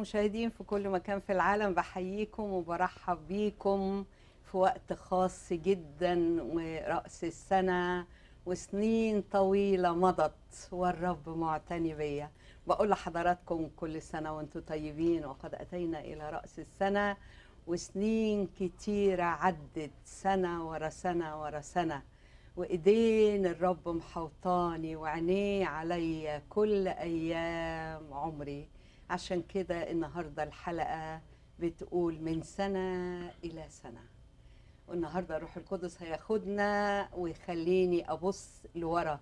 المشاهدين في كل مكان في العالم بحييكم وبرحب بيكم في وقت خاص جدا ورأس السنة وسنين طويلة مضت والرب معتني بيا بقول لحضراتكم كل سنة وانتم طيبين وقد أتينا إلى رأس السنة وسنين كتيرة عدت سنة ورا سنة ورا سنة وإيدين الرب محوطاني وعينيه عليا كل أيام عمري عشان كده النهارده الحلقه بتقول من سنه الى سنه والنهارده روح القدس هياخدنا ويخليني ابص لورا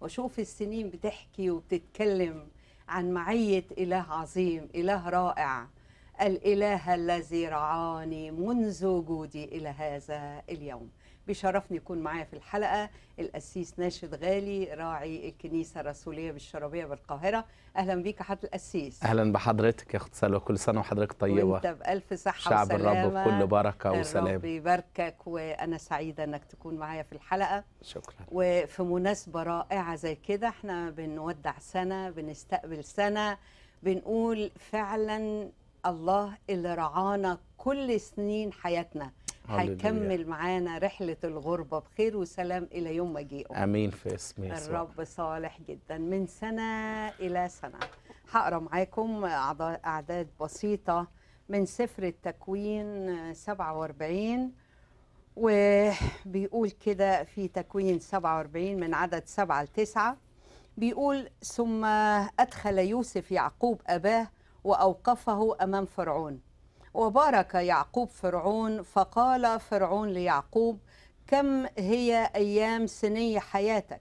واشوف السنين بتحكي وبتتكلم عن معيه اله عظيم اله رائع الاله الذي رعاني منذ وجودي الى هذا اليوم بيشرفني يكون معايا في الحلقه القسيس ناشد غالي راعي الكنيسه الرسوليه بالشرابيه بالقاهره اهلا بيك يا حضره القسيس اهلا بحضرتك يا اخت سلوى كل سنه وحضرتك طيبه وانت بالف صحه شعب وسلامه شعب الرب بكل بركه وسلام ربي يباركك وانا سعيده انك تكون معايا في الحلقه شكرا وفي مناسبه رائعه زي كده احنا بنودع سنه بنستقبل سنه بنقول فعلا الله اللي رعانا كل سنين حياتنا هيكمل معانا رحلة الغربة بخير وسلام إلى يوم مجيئه أمين في اسم يسوع الرب صالح جدا من سنة إلى سنة هقرا معاكم أعداد بسيطة من سفر التكوين 47 وبيقول كده في تكوين 47 من عدد 7 ل 9 بيقول ثم أدخل يوسف يعقوب أباه وأوقفه أمام فرعون وبارك يعقوب فرعون فقال فرعون ليعقوب كم هي أيام سني حياتك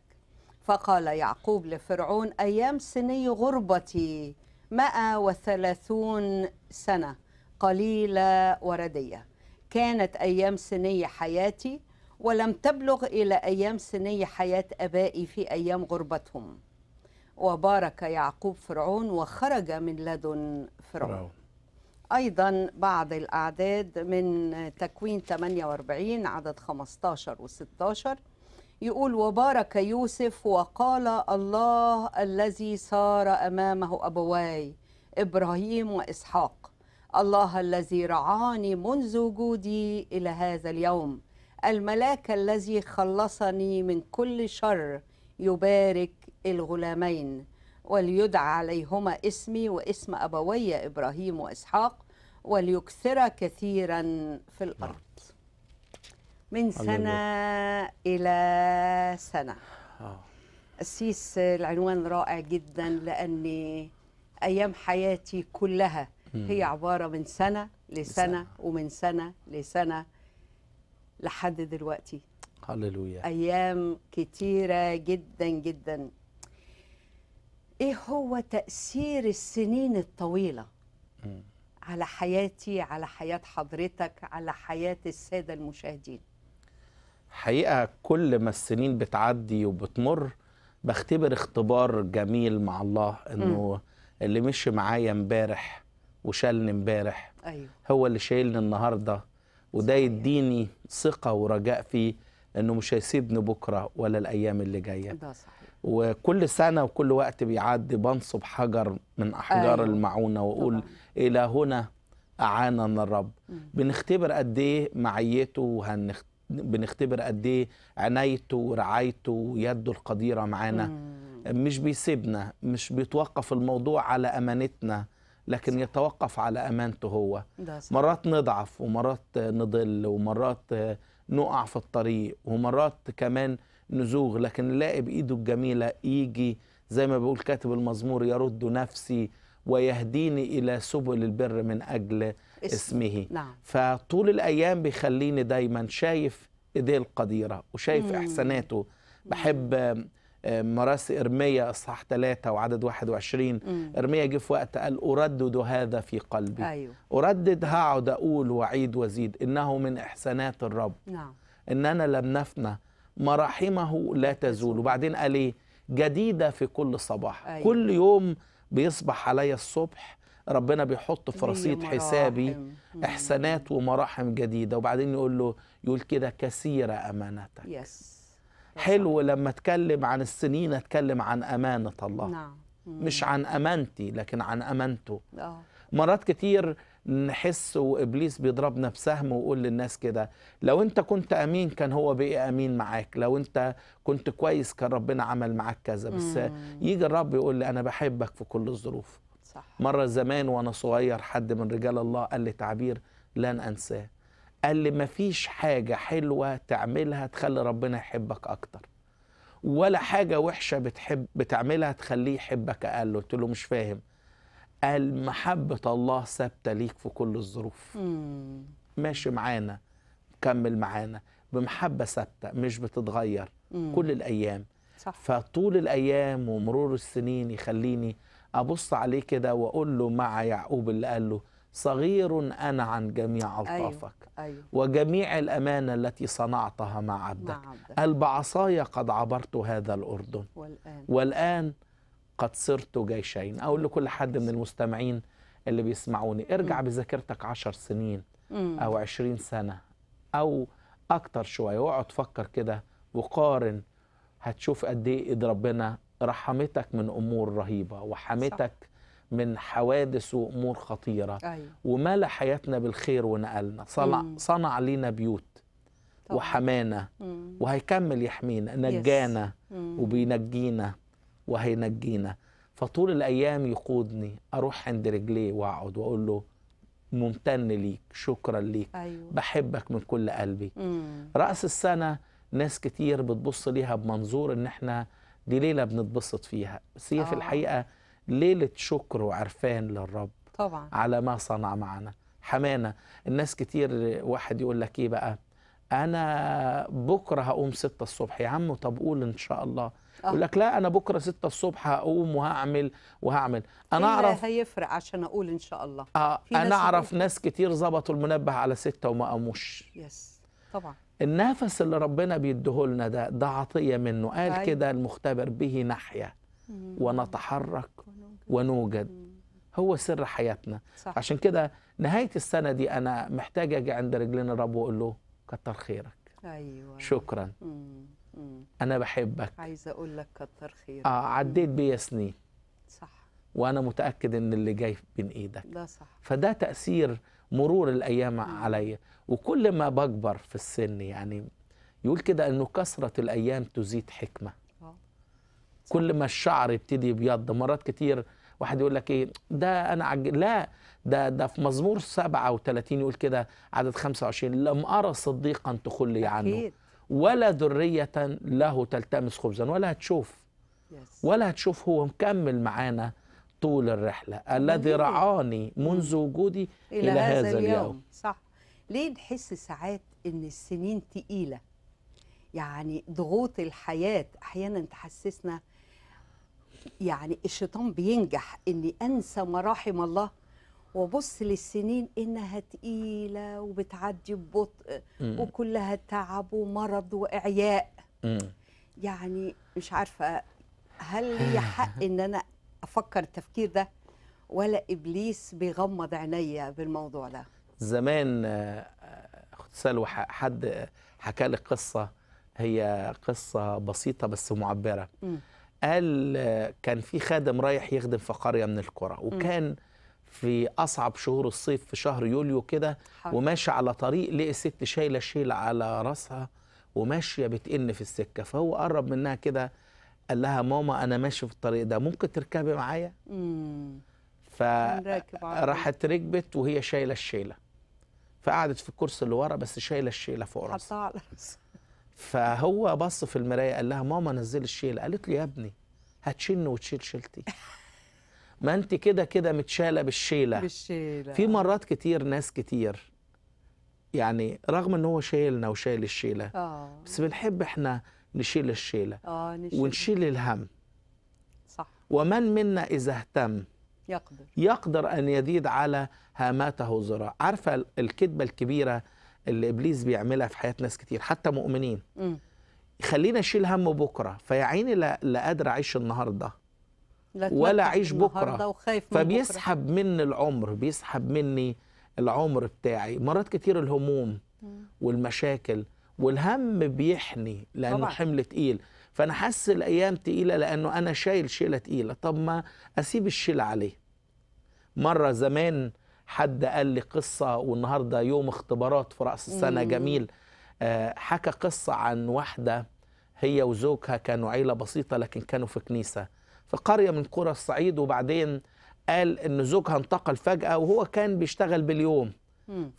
فقال يعقوب لفرعون أيام سني غربتي مائة وثلاثون سنة قليلة وردية كانت أيام سني حياتي ولم تبلغ إلى أيام سني حياة أبائي في أيام غربتهم وبارك يعقوب فرعون وخرج من لدن فرعون أيضا بعض الأعداد من تكوين 48 عدد 15 و16 يقول وبارك يوسف وقال الله الذي صار أمامه أبواي إبراهيم وإسحاق الله الذي رعاني منذ وجودي إلى هذا اليوم الملاك الذي خلصني من كل شر يبارك الغلامين وليدعى عليهما اسمي واسم أبوي إبراهيم وإسحاق وليكثر كثيرا في نعم. الأرض من سنة إلى سنة آه. السيس العنوان رائع جدا لأني أيام حياتي كلها هي عبارة من سنة لسنة ومن سنة لسنة لحد دلوقتي هللويا أيام كتيرة جدا جدا ايه هو تاثير السنين الطويله م. على حياتي على حياه حضرتك على حياه الساده المشاهدين حقيقه كل ما السنين بتعدي وبتمر بختبر اختبار جميل مع الله انه اللي مشي معايا امبارح وشالني امبارح أيوه. هو اللي شايلني النهارده وده يديني ثقه ورجاء فيه انه مش هيسيبني بكره ولا الايام اللي جايه ده صح. وكل سنة وكل وقت بيعدي بنصب حجر من أحجار أيوة. المعونة وأقول طبعا. إلى هنا أعاننا الرب مم. بنختبر قد إيه معيته وهنخ... بنختبر قد إيه عنايته ورعايته ويده القديرة معانا مش بيسيبنا مش بيتوقف الموضوع على أمانتنا لكن صح. يتوقف على أمانته هو مرات نضعف ومرات نضل ومرات نقع في الطريق ومرات كمان نزوغ لكن نلاقي بايده الجميله يجي زي ما بيقول كاتب المزمور يرد نفسي ويهديني الى سبل البر من اجل اسمه نعم. فطول الايام بيخليني دايما شايف ايديه القديره وشايف مم. احساناته بحب مراسي إرمية إصحاح 3 وعدد 21 مم. إرمية جه في وقت قال أردد هذا في قلبي أيوه. أردد هقعد أقول وأعيد وأزيد إنه من إحسانات الرب نعم. إننا لم نفنى مراحمه لا تزول وبعدين قال ايه جديده في كل صباح أيوة. كل يوم بيصبح عليا الصبح ربنا بيحط في رصيد حسابي احسانات ومراحم جديده وبعدين يقول له يقول كده كثيره امانتك يس. حلو لما اتكلم عن السنين اتكلم عن امانه الله نعم. مش عن امانتي لكن عن امانته آه. مرات كتير نحس وابليس بيضربنا بسهم ويقول للناس كده لو انت كنت امين كان هو بقي امين معاك لو انت كنت كويس كان ربنا عمل معاك كذا بس مم. يجي الرب يقول لي انا بحبك في كل الظروف صح. مره زمان وانا صغير حد من رجال الله قال لي تعبير لن انساه قال لي مفيش حاجه حلوه تعملها تخلي ربنا يحبك اكتر ولا حاجه وحشه بتحب بتعملها تخليه يحبك اقل قلت له مش فاهم قال محبة الله ثابتة ليك في كل الظروف مم. ماشي معانا مكمل معانا بمحبة ثابتة مش بتتغير مم. كل الأيام صح. فطول الأيام ومرور السنين يخليني أبص عليه كده وأقول له مع يعقوب اللي قال له صغير أنا عن جميع أيوه، ألطافك أيوه. أيوه. وجميع الأمانة التي صنعتها مع عبدك, مع عبدك. قال بعصاي قد عبرت هذا الأردن والآن, والآن قد صرت جيشين أقول لكل حد من المستمعين اللي بيسمعوني ارجع بذاكرتك عشر سنين أو عشرين سنة أو أكتر شوية واقعد فكر كده وقارن هتشوف قد إيه إيد ربنا رحمتك من أمور رهيبة وحمتك صح. من حوادث وأمور خطيرة أيوه. ومال حياتنا بالخير ونقلنا صنع, صنع لينا بيوت وحمانا وهيكمل يحمينا نجانا مم. وبينجينا وهينجينا فطول الايام يقودني اروح عند رجليه واقعد واقول له ممتن ليك شكرا ليك أيوة. بحبك من كل قلبي مم. راس السنه ناس كتير بتبص ليها بمنظور ان احنا دي ليله بنتبسط فيها بس هي آه. في الحقيقه ليله شكر وعرفان للرب طبعا على ما صنع معنا حمانا الناس كتير واحد يقول لك ايه بقى انا بكره هقوم 6 الصبح يا عم طب قول ان شاء الله آه. يقول لك لا انا بكره 6 الصبح هقوم وهعمل وهعمل انا اعرف هيفرق عشان اقول ان شاء الله آه انا اعرف ناس كتير ظبطوا المنبه على 6 وما قاموش يس طبعا النفس اللي ربنا بيديه لنا ده ده عطيه منه قال أيوة. كده المختبر به نحيا ونتحرك ونوجد هو سر حياتنا صح. عشان كده نهايه السنه دي انا محتاج اجي عند رجلين الرب واقول له كتر خيرك ايوه شكرا مم. انا بحبك عايزه اقول لك كتر خير اه عديت بيا سنين صح وانا متاكد ان اللي جاي بين ايدك ده صح فده تاثير مرور الايام عليا وكل ما بكبر في السن يعني يقول كده انه كثره الايام تزيد حكمه آه. كل ما الشعر يبتدي يبيض مرات كتير واحد يقول لك ايه ده انا عجل لا ده ده في مزمور 37 يقول كده عدد 25 لم ارى صديقا تخلي عنه أكيد. ولا ذرية له تلتمس خبزا ولا هتشوف ولا هتشوف هو مكمل معانا طول الرحلة الذي رعاني منذ وجودي إلى, إلى هذا, اليوم. اليوم صح ليه نحس ساعات إن السنين تقيلة يعني ضغوط الحياة أحيانا تحسسنا يعني الشيطان بينجح إني أنسى مراحم الله وبص للسنين انها تقيله وبتعدي ببطء وكلها تعب ومرض واعياء يعني مش عارفه هل لي حق ان انا افكر التفكير ده ولا ابليس بيغمض عينيا بالموضوع ده زمان آه، آه، اخت سلوى حد حكى لي قصه هي قصه بسيطه بس معبره قال آه، كان في خادم رايح يخدم في قريه من القرى وكان م. في اصعب شهور الصيف في شهر يوليو كده وماشي على طريق لقي ست شايله شيل على راسها وماشيه بتئن في السكه فهو قرب منها كده قال لها ماما انا ماشي في الطريق ده ممكن تركبي معايا فراحت ركبت وهي شايله الشيله فقعدت في الكرسي اللي ورا بس شايله الشيله فوق راسها فهو بص في المرايه قال لها ماما نزلي الشيله قالت له يا ابني هتشن وتشيل شيلتي ما انت كده كده متشاله بالشيله بالشيله في مرات كتير ناس كتير يعني رغم ان هو شايلنا وشايل الشيله آه. بس بنحب احنا نشيل الشيله آه نشيل. ونشيل الهم صح ومن منا اذا اهتم يقدر يقدر ان يزيد على هاماته ذراع عارفه الكذبه الكبيره اللي ابليس بيعملها في حياه ناس كتير حتى مؤمنين امم خلينا اشيل هم بكره فيا عيني لا قادر اعيش النهارده ولا عيش بكره فبيسحب بكرة. مني العمر بيسحب مني العمر بتاعي مرات كتير الهموم والمشاكل والهم بيحني لانه طبعا. حمل تقيل فانا حاسس الايام تقيله لانه انا شايل شيله تقيله طب ما اسيب الشيله عليه مره زمان حد قال لي قصه والنهارده يوم اختبارات في راس السنه مم. جميل آه، حكى قصه عن واحده هي وزوجها كانوا عيله بسيطه لكن كانوا في كنيسه في قرية من قرى الصعيد وبعدين قال إن زوجها انتقل فجأة وهو كان بيشتغل باليوم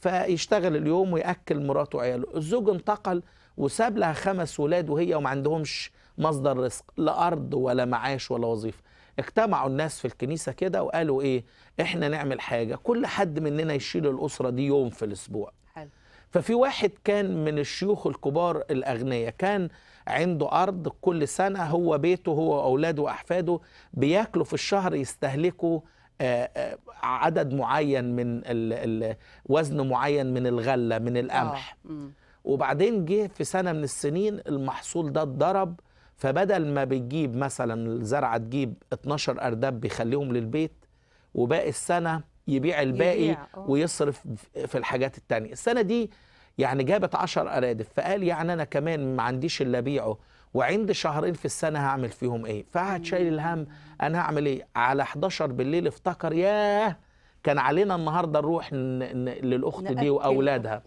فيشتغل اليوم ويأكل مراته وعياله الزوج انتقل وساب لها خمس ولاد وهي وما عندهمش مصدر رزق لا أرض ولا معاش ولا وظيفة اجتمعوا الناس في الكنيسة كده وقالوا إيه إحنا نعمل حاجة كل حد مننا يشيل الأسرة دي يوم في الأسبوع حلو. ففي واحد كان من الشيوخ الكبار الأغنياء كان عنده أرض كل سنة هو بيته هو وأولاده وأحفاده بياكلوا في الشهر يستهلكوا آه، آه، عدد معين من وزن معين من الغلة من القمح آه، وبعدين جه في سنة من السنين المحصول ده اتضرب فبدل ما بتجيب مثلا الزرعة تجيب 12 أرداب بيخليهم للبيت وباقي السنة يبيع الباقي يبيع. ويصرف في الحاجات التانية السنة دي يعني جابت 10 أرادف فقال يعني أنا كمان ما عنديش إلا أبيعه وعندي شهرين في السنة هعمل فيهم إيه فقعد شايل الهم أنا هعمل إيه على 11 بالليل افتكر ياه كان علينا النهاردة نروح للأخت دي وأولادها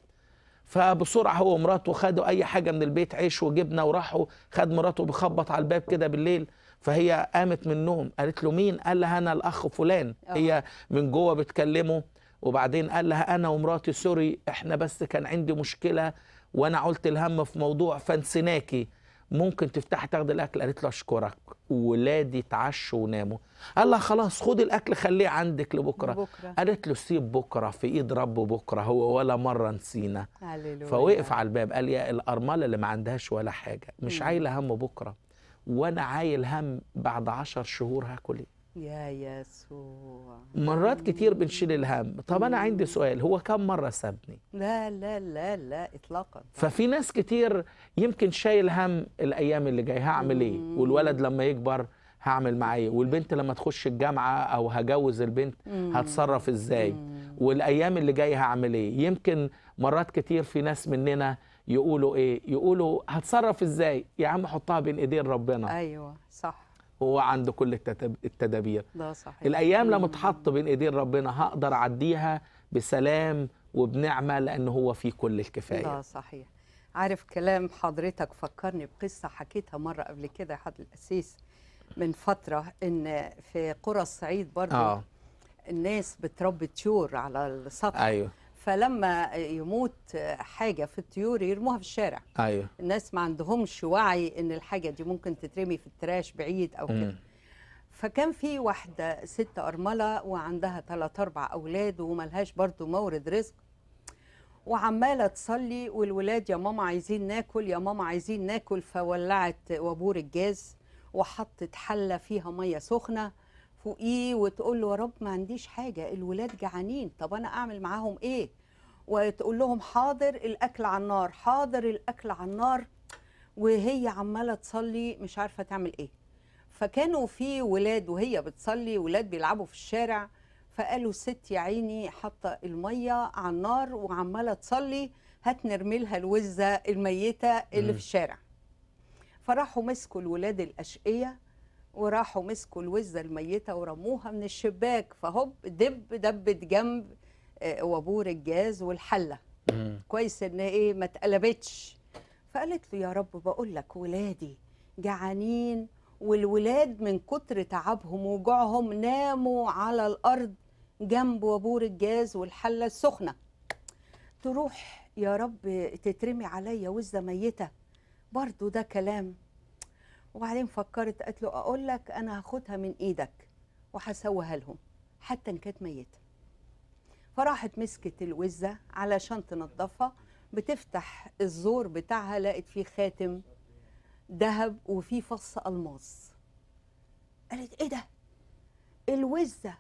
فبسرعة هو ومراته خدوا أي حاجة من البيت عيش وجبنة وراحوا خد مراته بيخبط على الباب كده بالليل فهي قامت من النوم قالت له مين قال لها أنا الأخ فلان آه. هي من جوه بتكلمه وبعدين قال لها انا ومراتي سوري احنا بس كان عندي مشكله وانا قلت الهم في موضوع فنسيناكي ممكن تفتحي تاخدي الاكل قالت له اشكرك ولادي اتعشوا وناموا قال لها خلاص خد الاكل خليه عندك لبكره بكرة. قالت له سيب بكره في ايد رب بكره هو ولا مره نسينا هللويا. فوقف على الباب قال يا الارمله اللي ما عندهاش ولا حاجه مش عايله هم بكره وانا عايل هم بعد عشر شهور هاكل ايه يا يسوع مرات كتير بنشيل الهم طب انا عندي سؤال هو كم مره سابني لا لا لا لا اطلاقا ففي ناس كتير يمكن شايل هم الايام اللي جايه هعمل ايه والولد لما يكبر هعمل معاه ايه والبنت لما تخش الجامعه او هجوز البنت هتصرف ازاي والايام اللي جايه هعمل ايه يمكن مرات كتير في ناس مننا يقولوا ايه يقولوا هتصرف ازاي يا عم حطها بين ايدين ربنا ايوه وهو عنده كل التدابير ده صحيح. الايام لما اتحط بين ايدين ربنا هقدر اعديها بسلام وبنعمه لان هو في كل الكفايه ده صحيح عارف كلام حضرتك فكرني بقصه حكيتها مره قبل كده حد الاسيس من فتره ان في قرى الصعيد برضه آه. الناس بتربي طيور على السطح ايوه فلما يموت حاجه في الطيور يرموها في الشارع ايوه الناس ما عندهمش وعي ان الحاجه دي ممكن تترمي في التراش بعيد او كده فكان في واحده ست ارمله وعندها ثلاث اربع اولاد وملهاش برضو مورد رزق وعماله تصلي والولاد يا ماما عايزين ناكل يا ماما عايزين ناكل فولعت وابور الجاز وحطت حله فيها ميه سخنه فوقيه وتقول له يا رب ما عنديش حاجه الولاد جعانين طب انا اعمل معاهم ايه وتقول لهم حاضر الاكل على النار حاضر الاكل على النار وهي عماله تصلي مش عارفه تعمل ايه فكانوا في ولاد وهي بتصلي ولاد بيلعبوا في الشارع فقالوا الست يا عيني حاطه الميه على النار وعماله تصلي هات لها الوزه الميته اللي في الشارع فراحوا مسكوا الولاد الاشقيه وراحوا مسكوا الوزة الميتة ورموها من الشباك فهوب دب دبت جنب آه، وابور الجاز والحلة كويس ان ايه ما اتقلبتش فقالت له يا رب بقول لك ولادي جعانين والولاد من كتر تعبهم وجوعهم ناموا على الارض جنب وابور الجاز والحله السخنه تروح يا رب تترمي عليا وزه ميته برضو ده كلام وبعدين فكرت قالت له اقول لك انا هاخدها من ايدك وهسويها لهم حتى ان كانت ميته فراحت مسكت الوزه علشان تنضفها بتفتح الزور بتاعها لقت فيه خاتم ذهب وفيه فص الماس قالت ايه ده الوزه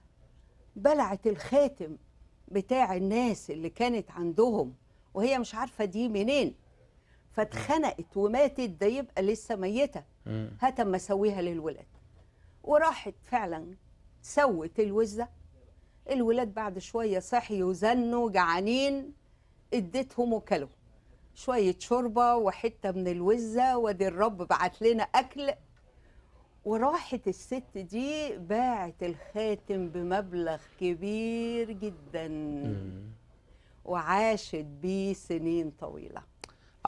بلعت الخاتم بتاع الناس اللي كانت عندهم وهي مش عارفه دي منين فاتخنقت وماتت ده يبقى لسه ميته هات اما اسويها للولاد وراحت فعلا سوت الوزه الولاد بعد شويه صحيوا وزنوا جعانين اديتهم وكلوا شويه شوربه وحته من الوزه وادي الرب بعت لنا اكل وراحت الست دي باعت الخاتم بمبلغ كبير جدا وعاشت بيه سنين طويله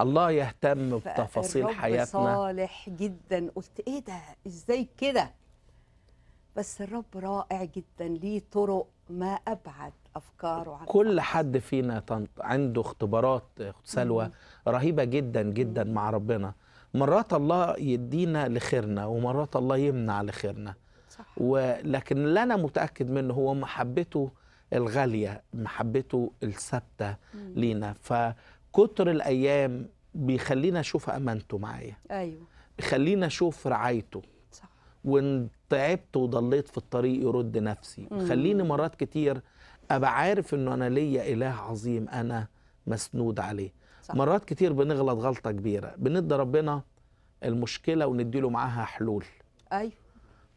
الله يهتم بتفاصيل حياتنا صالح جدا قلت ايه ده ازاي كده بس الرب رائع جدا ليه طرق ما ابعد افكاره عن كل حد فينا عنده اختبارات اخت سلوى رهيبه جدا جدا مم. مع ربنا مرات الله يدينا لخيرنا ومرات الله يمنع لخيرنا ولكن اللي انا متاكد منه هو محبته الغاليه محبته الثابته لينا ف كتر الايام بيخلينا اشوف امانته معايا ايوه بيخلينا اشوف رعايته صح وان تعبت وضليت في الطريق يرد نفسي خليني مرات كتير ابقى عارف انه انا ليا اله عظيم انا مسنود عليه صح. مرات كتير بنغلط غلطه كبيره بندي ربنا المشكله وندي له معاها حلول ايوه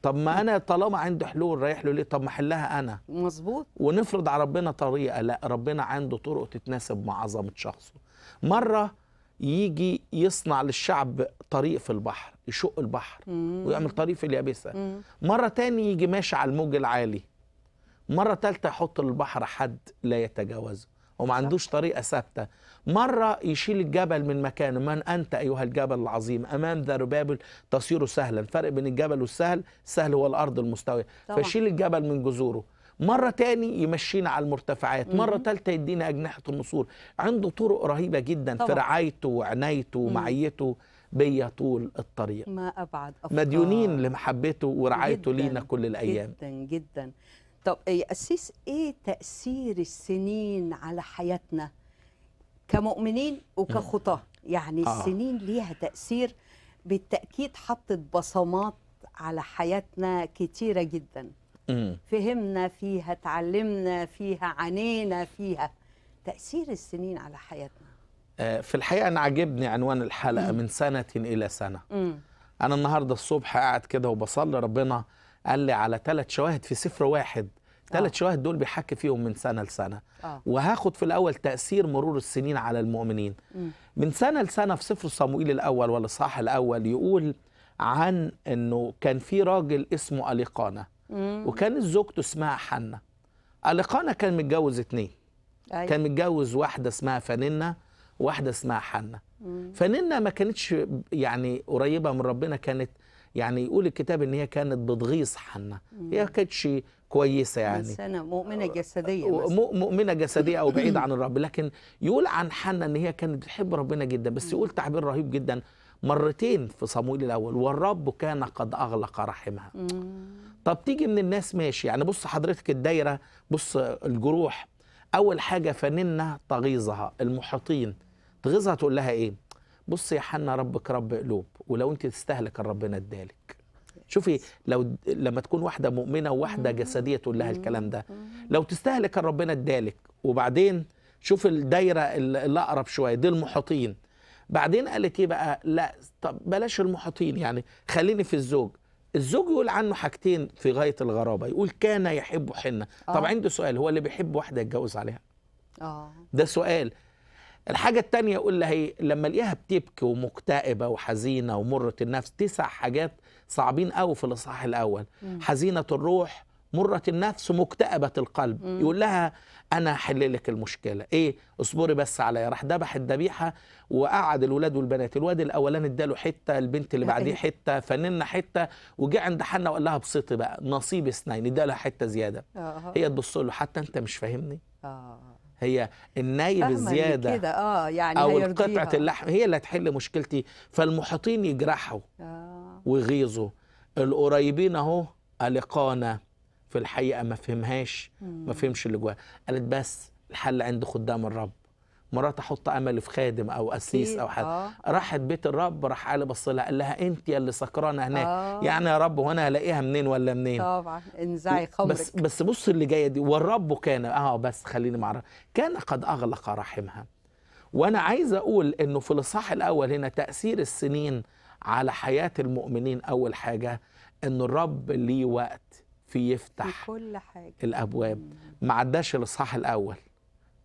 طب ما انا طالما عندي حلول رايح له ليه طب ما احلها انا مظبوط ونفرض على ربنا طريقه لا ربنا عنده طرق تتناسب مع عظمه شخصه مره يجي يصنع للشعب طريق في البحر يشق البحر مم. ويعمل طريق في اليابسه مم. مره تاني يجي ماشي على الموج العالي مره تالته يحط للبحر حد لا يتجاوزه وما عندوش طريقه ثابته مره يشيل الجبل من مكانه من انت ايها الجبل العظيم امام ربابل تصير سهلا فرق بين الجبل والسهل السهل هو الارض المستويه فشيل الجبل من جذوره مرة تاني يمشينا على المرتفعات مرة تالتة يدينا أجنحة النسور عنده طرق رهيبة جدا طبعا. في رعايته وعنايته ومعيته بيا طول الطريق ما أبعد أفكار مديونين لمحبته ورعايته جداً لينا كل الأيام جدا جدا طب يا إيه، أسيس إيه تأثير السنين على حياتنا كمؤمنين وكخطاة يعني آه. السنين ليها تأثير بالتأكيد حطت بصمات على حياتنا كتيرة جدا فهمنا فيها تعلمنا فيها عانينا فيها تأثير السنين على حياتنا آه، في الحقيقة أنا عجبني عنوان الحلقة من سنة إلى سنة أنا النهاردة الصبح قاعد كده وبصلي ربنا قال لي على ثلاث شواهد في سفر واحد ثلاث آه. شواهد دول بيحكي فيهم من سنة لسنة آه. وهاخد في الأول تأثير مرور السنين على المؤمنين مم. من سنة لسنة في سفر صموئيل الأول والإصحاح الأول يقول عن أنه كان في راجل اسمه أليقانة وكانت زوجته اسمها حنة ألقانا كان متجوز اتنين أيوة. كان متجوز واحدة اسمها فنينة واحدة اسمها حنة فنينة ما كانتش يعني قريبة من ربنا كانت يعني يقول الكتاب ان هي كانت بتغيظ حنة هي ما كانتش كويسة يعني إنسانة مؤمنة جسدية بس. مؤمنة جسدية أو بعيدة عن الرب لكن يقول عن حنة إن هي كانت بتحب ربنا جدا بس يقول تعبير رهيب جدا مرتين في صمويل الأول والرب كان قد أغلق رحمها طب تيجي من الناس ماشي يعني بص حضرتك الدايره بص الجروح اول حاجه فننا تغيظها المحيطين تغيظها تقول لها ايه بص يا حنا ربك رب قلوب ولو انت تستهلك ربنا ادالك شوفي لو لما تكون واحده مؤمنه وواحده جسديه تقول لها الكلام ده لو تستهلك ربنا ادالك وبعدين شوف الدايره اللي اقرب شويه دي المحيطين بعدين قالت ايه بقى لا طب بلاش المحيطين يعني خليني في الزوج الزوج يقول عنه حاجتين في غايه الغرابه يقول كان يحب حنه آه. طب عنده سؤال هو اللي بيحب واحده يتجوز عليها اه ده سؤال الحاجة التانية يقول لها هي إيه؟ لما الاقيها بتبكي ومكتئبة وحزينة ومرة النفس تسع حاجات صعبين قوي في الإصحاح الأول مم. حزينة الروح مرة النفس مكتئبة القلب مم. يقول لها أنا هحل لك المشكلة إيه اصبري بس عليا راح ذبح الذبيحة وقعد الولاد والبنات الواد الأولاني اداله حتة البنت اللي بعديه إيه. حتة فننا حتة وجه عند حنا وقال لها ابسطي بقى نصيب اثنين ادالها حتة زيادة آه. هي تبص له حتى أنت مش فاهمني آه. هي النايب الزيادة كده آه يعني أو قطعة اللحم هي اللي هتحل مشكلتي فالمحيطين يجرحوا آه. ويغيظوا القريبين أهو ألقانا في الحقيقه ما فهمهاش ما فهمش اللي جواها قالت بس الحل عند خدام الرب مرات احط امل في خادم او قسيس او حد آه. راحت بيت الرب راح قال بص لها قال لها انت اللي سكرانه هناك آه. يعني يا رب وانا هلاقيها منين ولا منين طبعا انزعي خمرك بس بس بص اللي جايه دي والرب كان اه بس خليني معرف كان قد اغلق رحمها وانا عايز اقول انه في الاصحاح الاول هنا تاثير السنين على حياه المؤمنين اول حاجه ان الرب ليه وقت في يفتح في كل حاجة. الابواب ما عداش الاصحاح الاول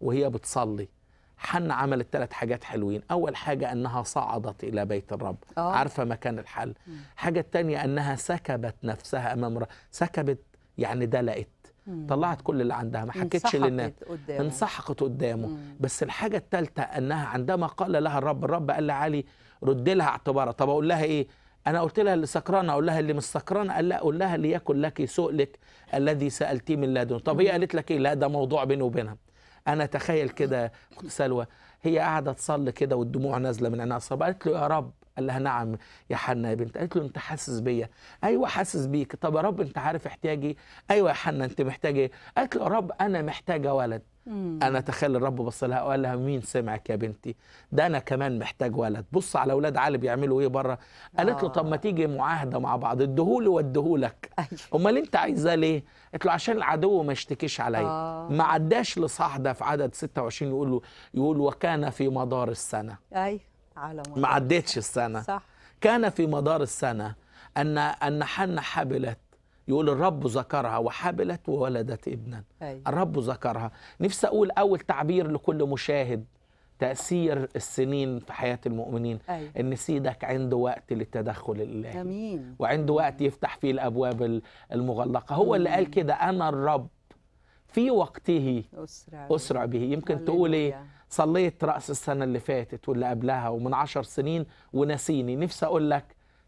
وهي بتصلي حنا عملت ثلاث حاجات حلوين اول حاجه انها صعدت الى بيت الرب أوه. عارفه مكان الحل حاجه الثانيه انها سكبت نفسها امام رب. سكبت يعني دلقت مم. طلعت كل اللي عندها ما حكتش للناس انسحقت قدامه مم. بس الحاجه الثالثه انها عندما قال لها الرب الرب قال لعلي رد لها اعتبارها طب اقول لها ايه انا قلت لها اللي سكران اقول لها اللي مش سكران قال لا اقول لها ليكن لك سؤلك الذي سالتيه من لدن طب هي قالت لك ايه لا ده موضوع بيني وبينها انا تخيل كده سلوى هي قاعده تصلي كده والدموع نازله من عينها قالت له يا رب قال لها نعم يا حنا يا بنت قالت له انت حاسس بيا ايوه حاسس بيك طب يا رب انت عارف احتياجي إيه؟ ايوه يا حنا انت محتاجه ايه قالت له يا رب انا محتاجه ولد مم. انا تخيل الرب بص لها وقال لها مين سمعك يا بنتي ده انا كمان محتاج ولد بص على اولاد علي بيعملوا ايه بره قالت آه. له طب ما آه. تيجي معاهده مع بعض اديهولي واديهولك أيوة. امال انت عايزاه ليه قالت له عشان العدو ما يشتكيش عليا آه. ما عداش لصاحده في عدد 26 يقول له يقول وكان في مدار السنه ايوه على ما عدتش السنه صح كان في مدار السنه ان ان حنا حبلت يقول الرب ذكرها وحبلت وولدت ابنا أيوة. الرب ذكرها نفسي اقول اول تعبير لكل مشاهد تأثير السنين في حياة المؤمنين أيوة. إن سيدك عنده وقت للتدخل الإلهي أمين. وعنده وقت يفتح فيه الأبواب المغلقة هو اللي قال كده أنا الرب في وقته أسرع, أسرع به يمكن تقول إيه صليت رأس السنة اللي فاتت واللي قبلها ومن عشر سنين ونسيني نفسي أقول لك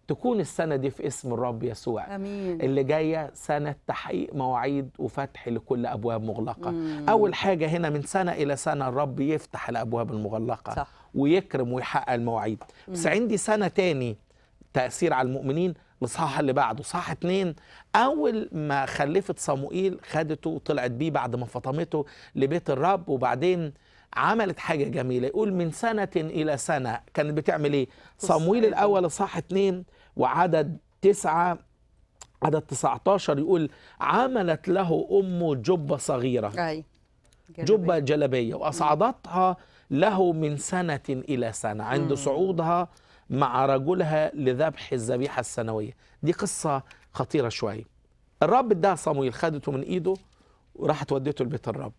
تكون السنة دي في اسم الرب يسوع أمين. اللي جاية سنة تحقيق مواعيد وفتح لكل أبواب مغلقة مم. أول حاجة هنا من سنة إلى سنة الرب يفتح الأبواب المغلقة صح. ويكرم ويحقق المواعيد بس عندي سنة تاني تأثير على المؤمنين الإصحاح اللي بعده صح اتنين أول ما خلفت صموئيل خدته وطلعت بيه بعد ما فطمته لبيت الرب وبعدين عملت حاجة جميلة يقول من سنة إلى سنة كانت بتعمل إيه صمويل آه، الأول صح اتنين وعدد تسعة عدد 19 يقول عملت له أمه جبة صغيرة أي. جلبية. جبة جلبية وأصعدتها له من سنة إلى سنة عند صعودها مع رجلها لذبح الذبيحة السنوية دي قصة خطيرة شوية الرب ده صمويل خدته من إيده وراحت وديته لبيت الرب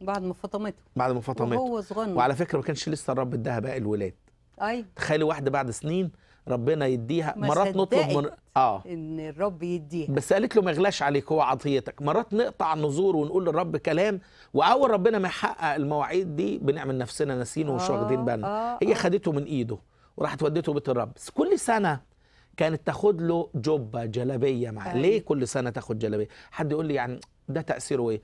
بعد ما فطمته بعد ما فطمته وهو صغنن وعلى فكره ما كانش لسه الرب اداها باقي الولاد ايوه تخيلي واحده بعد سنين ربنا يديها مرات نطلب من... اه ان الرب يديها بس قالت له ما يغلاش عليك هو عطيتك مرات نقطع النذور ونقول للرب كلام واول ربنا ما يحقق المواعيد دي بنعمل نفسنا ناسين ومش آه واخدين بالنا آه, آه. هي آه. خدته من ايده وراحت ودته بيت الرب بس كل سنه كانت تاخد له جبه جلابيه معاه ليه كل سنه تاخد جلابيه حد يقول لي يعني ده تاثيره ايه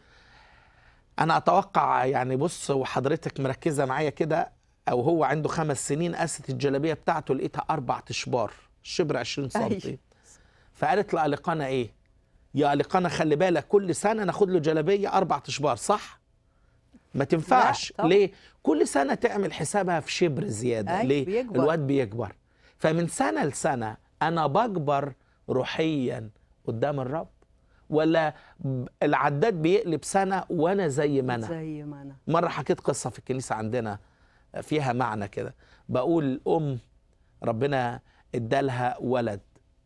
انا اتوقع يعني بص وحضرتك مركزه معايا كده او هو عنده خمس سنين قاست الجلابيه بتاعته لقيتها اربع اشبار شبر 20 أيوه. سم فقالت لألقانة ايه يا ألقانة خلي بالك كل سنه ناخد له جلابيه اربع اشبار صح ما تنفعش ليه كل سنه تعمل حسابها في شبر زياده أيوه، ليه بيكبر. الواد بيكبر فمن سنه لسنه انا بكبر روحيا قدام الرب ولا العداد بيقلب سنه وانا زي ما انا زي ما انا مره حكيت قصه في الكنيسه عندنا فيها معنى كده بقول ام ربنا ادالها ولد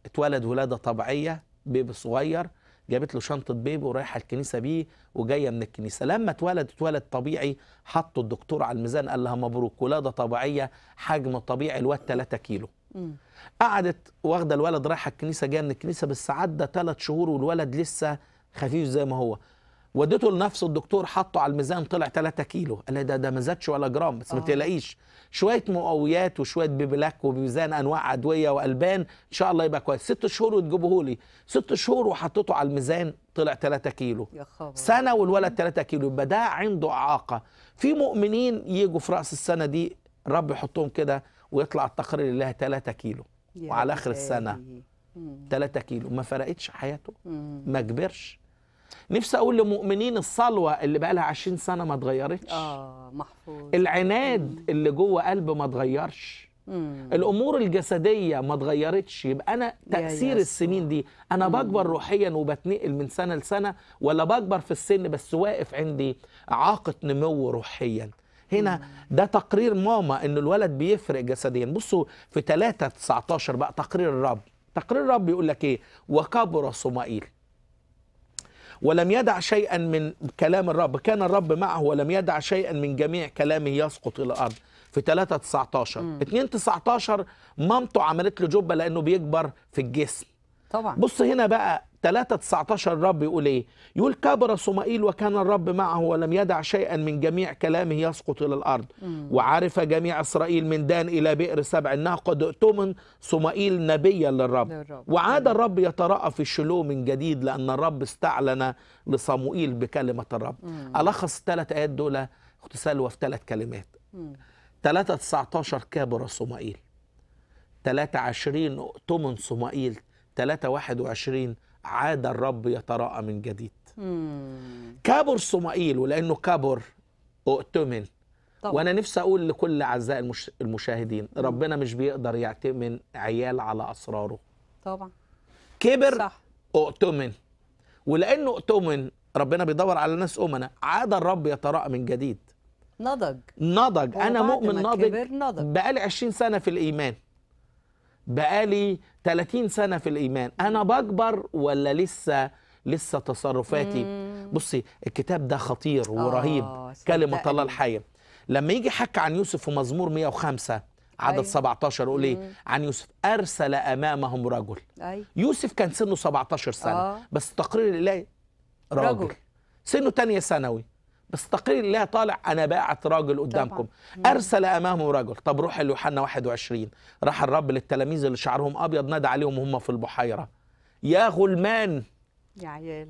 اتولد ولاده طبيعيه بيبي صغير جابت له شنطه بيبي ورايحه الكنيسه بيه وجايه من الكنيسه لما اتولد اتولد طبيعي حطه الدكتور على الميزان قال لها مبروك ولاده طبيعيه حجم طبيعي الواد 3 كيلو قعدت واخده الولد رايحه الكنيسه جايه من الكنيسه بس عدى ثلاث شهور والولد لسه خفيف زي ما هو ودته لنفس الدكتور حطه على الميزان طلع 3 كيلو قال ده ده ما زادش ولا جرام بس ما آه. تلاقيش شويه مقويات وشويه بيبلاك وبيزان انواع ادويه والبان ان شاء الله يبقى كويس ست شهور وتجيبوه لي ست شهور وحطيته على الميزان طلع 3 كيلو يا خبر. سنه والولد 3 كيلو يبقى ده عنده اعاقه في مؤمنين يجوا في راس السنه دي رب يحطهم كده ويطلع التقرير لله 3 كيلو وعلى اخر السنه 3 كيلو ما فرقتش حياته ما كبرش نفسي اقول لمؤمنين الصلوه اللي بقى لها 20 سنه ما اتغيرتش اه محفوظ العناد اللي جوه قلب ما اتغيرش الامور الجسديه ما اتغيرتش يبقى انا تاثير السنين دي انا بكبر روحيا وبتنقل من سنه لسنه ولا بكبر في السن بس واقف عندي عاقه نمو روحيا هنا ده تقرير ماما ان الولد بيفرق جسديا بصوا في 3 19 بقى تقرير الرب تقرير الرب بيقول لك ايه وكبر صمائيل ولم يدع شيئا من كلام الرب كان الرب معه ولم يدع شيئا من جميع كلامه يسقط الى الارض في 3 19 2 19 مامته عملت له جبه لانه بيكبر في الجسم طبعا بص هنا بقى 3 19 الرب بيقول ايه يقول كبر صمائيل وكان الرب معه ولم يدع شيئا من جميع كلامه يسقط الى الارض وعرف جميع اسرائيل من دان الى بئر سبع انها قد اؤتمن صمائيل نبيا للرب, للرب. وعاد مم. الرب يتراءى في الشلو من جديد لان الرب استعلن لصموئيل بكلمه الرب مم. الخص الثلاث ايات دول اخت سلوى في ثلاث كلمات 3 19 كبر صمائيل 23 اؤتمن صمائيل 321 عاد الرب يتراءى من جديد مم. كبر صمائيل ولأنه كبر اؤتمن طبعا. وانا نفسي اقول لكل اعزائي المش... المشاهدين مم. ربنا مش بيقدر يعتمن عيال على اسراره طبعا كبر صح. اؤتمن ولانه اؤتمن ربنا بيدور على ناس امنا عاد الرب يتراءى من جديد نضج نضج انا مؤمن نضج, نضج. بقالي 20 سنه في الايمان بقالي 30 سنه في الايمان انا بكبر ولا لسه لسه تصرفاتي مم. بصي الكتاب ده خطير ورهيب آه، كلمه الله الحيه لما يجي حكى عن يوسف في مزمور 105 عدد أيوة. 17 يقول ايه عن يوسف ارسل امامهم رجل أيوة. يوسف كان سنه 17 سنه أوه. بس تقرير الالهي راجل, رجل. سنه ثانيه ثانوي بستقر الله طالع انا باعت راجل قدامكم طبعا. ارسل امامه رجل طب روح ليوحنا 21 راح الرب للتلاميذ اللي شعرهم ابيض نادى عليهم وهم في البحيره يا غلمان يا عيال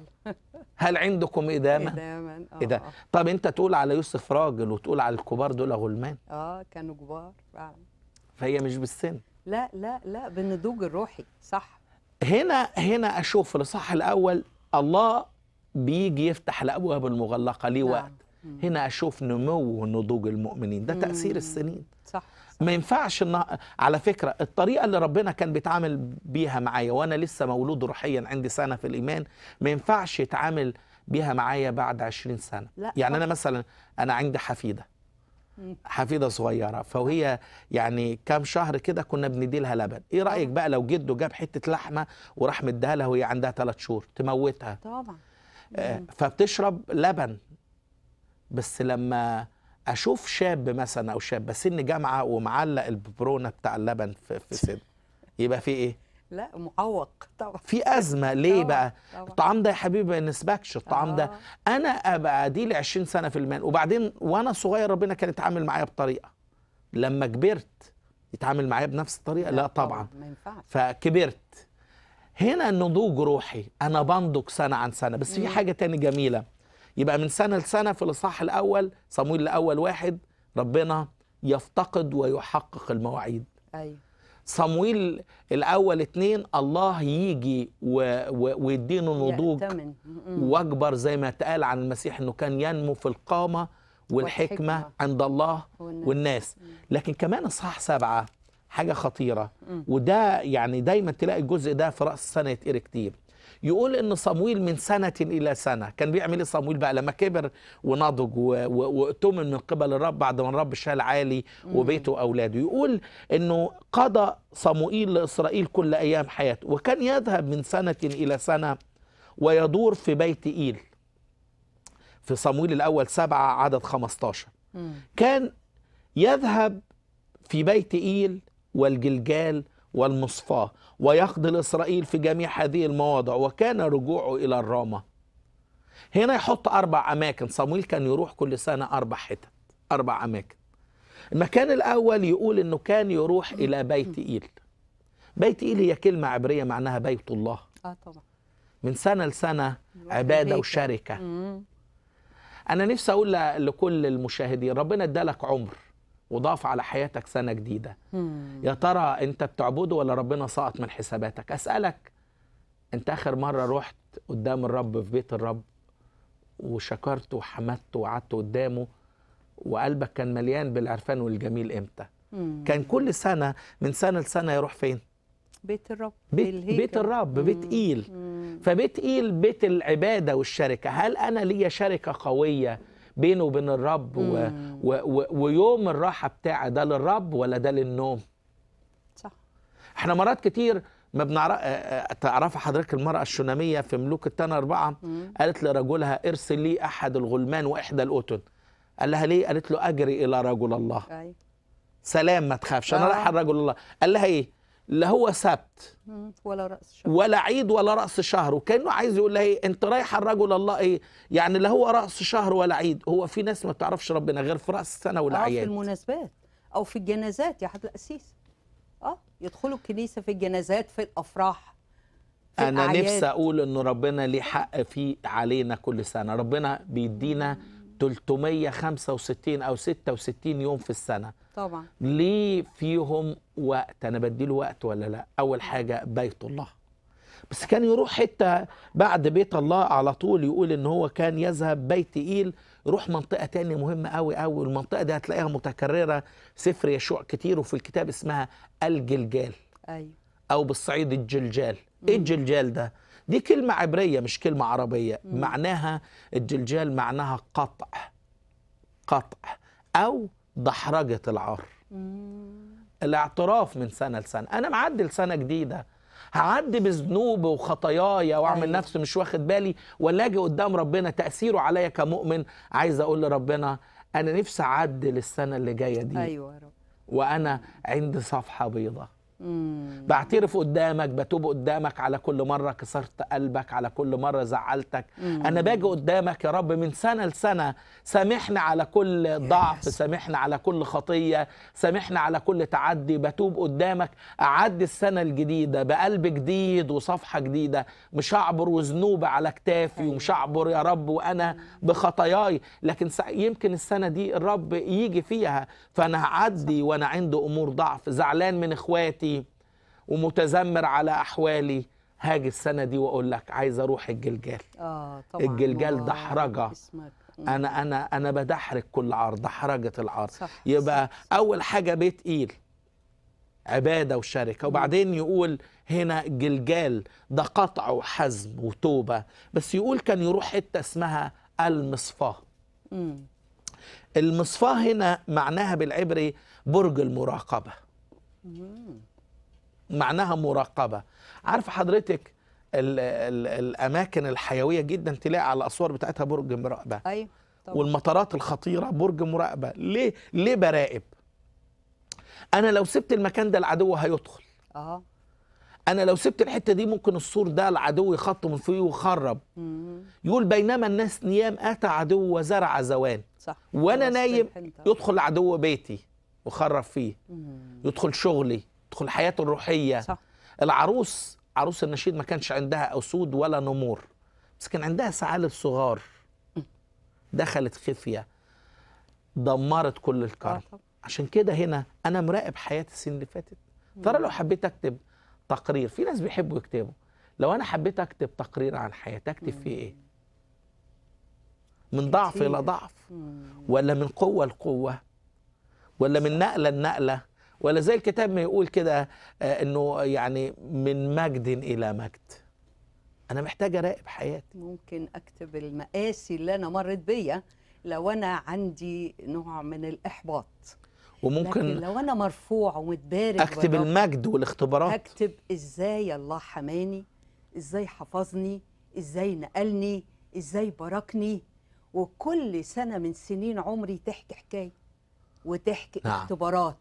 هل عندكم ادامه إداما آه. طب أنت تقول على يوسف راجل وتقول على الكبار دول غلمان آه كانوا كبار فعلا فهي مش بالسن لا لا لا بالنضوج الروحي صح هنا هنا أشوف في الأول الله بيجي يفتح الابواب المغلقه ليه نعم. وقت هنا اشوف نمو ونضوج المؤمنين ده تاثير السنين صح, صح. ما ينفعش إن... على فكره الطريقه اللي ربنا كان بيتعامل بيها معايا وانا لسه مولود روحيا عندي سنه في الايمان ما ينفعش يتعامل بيها معايا بعد 20 سنه لا يعني انا مثلا انا عندي حفيده حفيده صغيره فهي يعني كام شهر كده كنا بنديلها لبن ايه رايك آه. بقى لو جده جاب حته لحمه وراح مديها لها وهي عندها ثلاث شهور تموتها طبعا آه، فبتشرب لبن بس لما اشوف شاب مثلا او شابه سن جامعه ومعلق الببرونه بتاع اللبن في, في سن يبقى في ايه لا معوق طبعا في ازمه ليه طبعا. بقى طبعا. الطعام ده يا حبيبي ما يناسبكش الطعام ده آه. انا ابقى دي 20 سنه في المان وبعدين وانا صغير ربنا كان يتعامل معايا بطريقه لما كبرت يتعامل معايا بنفس الطريقه لا, لا طبعا. ما ينفعش فكبرت هنا النضوج روحي انا بنضج سنه عن سنه بس في حاجه تاني جميله يبقى من سنه لسنه في الاصحاح الاول صمويل الاول واحد ربنا يفتقد ويحقق المواعيد ايوه صمويل الاول اتنين الله يجي ويدينه نضوج واكبر زي ما اتقال عن المسيح انه كان ينمو في القامه والحكمه, والحكمة عند الله والناس, والناس. لكن كمان اصحاح سبعه حاجه خطيره وده يعني دايما تلاقي الجزء ده في راس السنه يتقرا كتير يقول ان صمويل من سنه الى سنه كان بيعمل ايه صمويل بقى لما كبر ونضج واتمن من قبل الرب بعد ما الرب شال عالي وبيته واولاده يقول انه قضى صموئيل لاسرائيل كل ايام حياته وكان يذهب من سنه الى سنه ويدور في بيت ايل في صمويل الاول سبعه عدد 15 كان يذهب في بيت ايل والجلجال والمصفاة ويقضي لإسرائيل في جميع هذه المواضع وكان رجوعه إلى الرامة هنا يحط أربع أماكن صمويل كان يروح كل سنة أربع حتت أربع أماكن المكان الأول يقول إنه كان يروح إلى بيت إيل بيت إيل هي كلمة عبرية معناها بيت الله آه طبعا من سنة لسنة عبادة وشركة أنا نفسي أقول لكل المشاهدين ربنا إدالك عمر وضاف على حياتك سنة جديدة يا ترى أنت بتعبده ولا ربنا سقط من حساباتك أسألك أنت آخر مرة رحت قدام الرب في بيت الرب وشكرته وحمدته وقعدت قدامه وقلبك كان مليان بالعرفان والجميل إمتى مم. كان كل سنة من سنة لسنة يروح فين بيت الرب بيت, بيت الرب مم. بيت إيل مم. فبيت إيل بيت العبادة والشركة هل أنا ليا شركة قوية بينه وبين الرب و... و... و... ويوم الراحه بتاعه ده للرب ولا ده للنوم صح احنا مرات كتير ما بنعرف آه، آه، تعرف حضرتك المرأة الشنامية في ملوك التانى أربعة مم. قالت لرجلها ارسل لي أحد الغلمان وإحدى الأوتن قال لها ليه قالت له أجري إلى رجل الله أي. سلام ما تخافش أنا آه. رايحة لرجل الله قال لها إيه لا هو سبت ولا راس شهر ولا عيد ولا راس شهر وكانه عايز يقول لها ايه انت رايحه الرجل الله ايه يعني لا هو راس شهر ولا عيد هو في ناس ما بتعرفش ربنا غير في راس السنه والاعياد آه، في المناسبات او في الجنازات يا حد القسيس اه يدخلوا الكنيسه في الجنازات في الافراح في انا نفسي اقول ان ربنا ليه حق في علينا كل سنه ربنا بيدينا 365 او 66 يوم في السنه طبعا ليه فيهم وقت انا بديله وقت ولا لا اول حاجه بيت الله بس كان يروح حته بعد بيت الله على طول يقول ان هو كان يذهب بيت ايل يروح منطقه تانية مهمه قوي قوي المنطقه دي هتلاقيها متكرره سفر يشوع كتير وفي الكتاب اسمها الجلجال ايوه او بالصعيد الجلجال إيه مم. ايه الجلجال ده دي كلمه عبريه مش كلمه عربيه مم. معناها الجلجال معناها قطع قطع او دحرجه العار الاعتراف من سنه لسنه انا معدي لسنه جديده هعدي بذنوبي وخطاياي واعمل أيوة. نفسي مش واخد بالي ولا اجي قدام ربنا تاثيره عليا كمؤمن عايز اقول لربنا انا نفسي اعدل السنه اللي جايه دي ايوه رب. وانا عندي صفحه بيضاء مم. بعترف قدامك بتوب قدامك على كل مرة كسرت قلبك على كل مرة زعلتك مم. أنا باجي قدامك يا رب من سنة لسنة سامحنا على كل ضعف سامحنا على كل خطية سامحنا على كل تعدي بتوب قدامك أعدي السنة الجديدة بقلب جديد وصفحة جديدة مش هعبر وذنوب على كتافي ومش أيوة. هعبر يا رب وأنا بخطاياي لكن يمكن السنة دي الرب يجي فيها فأنا هعدي وأنا عندي أمور ضعف زعلان من إخواتي ومتذمر على احوالي هاجي السنه دي واقول لك عايز اروح الجلجال اه طبعا الجلجال دحرجه انا انا انا بدحرج كل عرض دحرجه العرض صح يبقى صح اول حاجه بيت قيل عباده وشركه وبعدين يقول هنا جلجال ده قطع وحزم وتوبه بس يقول كان يروح حته اسمها المصفاه المصفاه هنا معناها بالعبري برج المراقبه معناها مراقبه عارفه حضرتك الـ الـ الاماكن الحيويه جدا تلاقي على الأسوار بتاعتها برج مراقبه ايوه طبعا. والمطارات الخطيره برج مراقبه ليه ليه براقب انا لو سبت المكان ده العدو هيدخل اه انا لو سبت الحته دي ممكن السور ده العدو يخط من فيه ويخرب يقول بينما الناس نيام اتى عدو وزرع زوان صح. وانا نايم يدخل عدو بيتي وخرب فيه مم. يدخل شغلي تدخل حياته الروحيه صح. العروس عروس النشيد ما كانش عندها اسود ولا نمور بس كان عندها ثعالب صغار دخلت خفيه دمرت كل الكرم آه، عشان كده هنا انا مراقب حياتي السنين اللي فاتت ترى لو حبيت اكتب تقرير في ناس بيحبوا يكتبوا لو انا حبيت اكتب تقرير عن حياتي اكتب فيه ايه من ضعف الى ضعف ولا من قوه لقوه ولا من نقله لنقله ولا زي الكتاب ما يقول كده آه، انه يعني من مجد الى مجد انا محتاجه اراقب حياتي ممكن اكتب المقاسي اللي انا مرت بيا لو انا عندي نوع من الاحباط وممكن لكن لو انا مرفوع ومتبارك اكتب ورب المجد والاختبارات اكتب ازاي الله حماني ازاي حفظني ازاي نقلني ازاي باركني وكل سنه من سنين عمري تحكي حكايه وتحكي نعم. اختبارات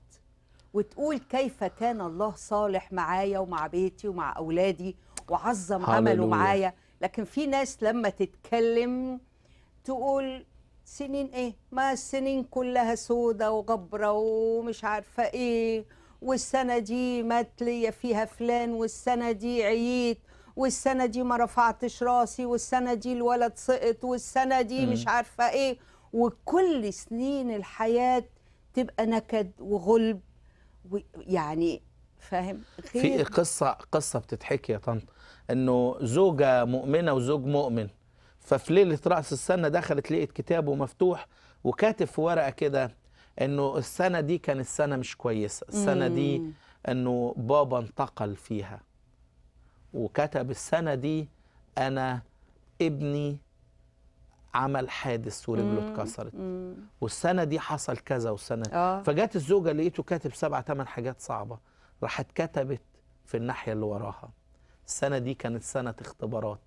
وتقول كيف كان الله صالح معايا ومع بيتي ومع أولادي وعظم عمله معايا لكن في ناس لما تتكلم تقول سنين ايه ما السنين كلها سودة وغبرة ومش عارفة ايه والسنة دي مات ليا فيها فلان والسنة دي عييت والسنة دي ما رفعتش راسي والسنة دي الولد سقط والسنة دي مش عارفة ايه وكل سنين الحياة تبقى نكد وغلب يعني فاهم في قصه قصه بتتحكي يا طنط انه زوجه مؤمنه وزوج مؤمن ففي ليله راس السنه دخلت لقيت كتابه مفتوح وكاتب في ورقه كده انه السنه دي كانت سنه مش كويسه السنه دي انه بابا انتقل فيها وكتب السنه دي انا ابني عمل حادث ورجله اتكسرت والسنه دي حصل كذا والسنه آه. فجت الزوجه لقيته كاتب سبع ثمان حاجات صعبه راحت كتبت في الناحيه اللي وراها السنه دي كانت سنه اختبارات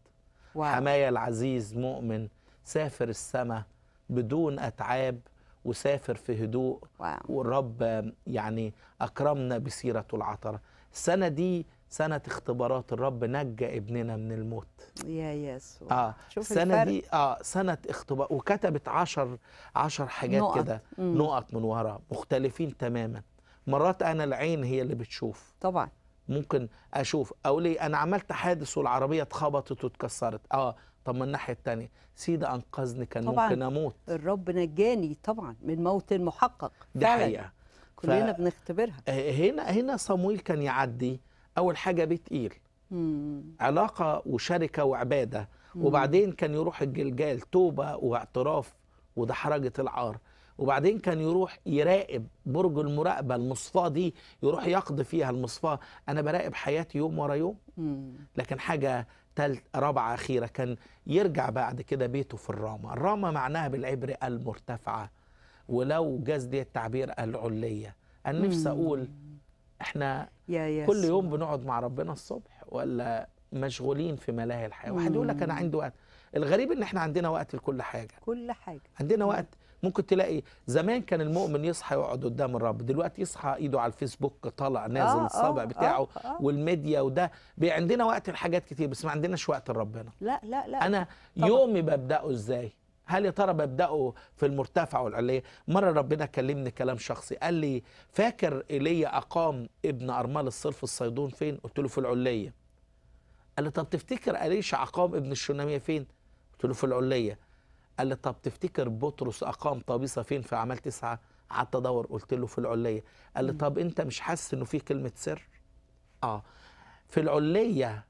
واو. حمايه العزيز مؤمن سافر السماء بدون اتعاب وسافر في هدوء واو. والرب يعني اكرمنا بسيرته العطره السنه دي سنة اختبارات الرب نجى ابننا من الموت يا يسوع اه شوف السنة الفرق. دي اه سنة اختبار وكتبت عشر عشر حاجات كده نقط من ورا مختلفين تماما مرات انا العين هي اللي بتشوف طبعا ممكن اشوف او ليه انا عملت حادث والعربيه اتخبطت واتكسرت اه طب من الناحيه الثانيه سيدي انقذني كان طبعًا ممكن اموت الرب نجاني طبعا من موت محقق ده حقيقه كلنا ف... بنختبرها هنا هنا صمويل كان يعدي اول حاجه بيت ايل علاقه وشركه وعباده وبعدين كان يروح الجلجال توبه واعتراف وده حرجه العار وبعدين كان يروح يراقب برج المراقبة المصفاة دي يروح يقضي فيها المصفاة أنا براقب حياتي يوم ورا يوم لكن حاجة تالت رابعة أخيرة كان يرجع بعد كده بيته في الرامة الرامة معناها بالعبري المرتفعة ولو جاز دي التعبير العلية أنا نفسي أقول احنا يا يا كل يوم بنقعد مع ربنا الصبح ولا مشغولين في ملاهي الحياه واحد يقول لك انا عندي وقت الغريب ان احنا عندنا وقت لكل حاجه كل حاجه عندنا وقت ممكن تلاقي زمان كان المؤمن يصحى يقعد قدام الرب دلوقتي يصحى ايده على الفيسبوك طالع نازل آه, آه، الصابع آه بتاعه آه والميديا وده عندنا وقت لحاجات كتير بس ما عندناش وقت لربنا لا لا لا انا طبعا. يومي ببداه ازاي هل يا ترى ببداوا في المرتفع والعليه مره ربنا كلمني كلام شخصي قال لي فاكر ايليا اقام ابن ارمال الصرف الصيدون فين قلت له في العليه قال لي طب تفتكر أليش أقام ابن الشنامية فين؟ قلت له في العلية قال لي طب تفتكر بطرس أقام طابيسة فين في أعمال تسعة؟ قعدت أدور قلت له في العلية قال لي طب أنت مش حاسس إنه في كلمة سر؟ آه في العلية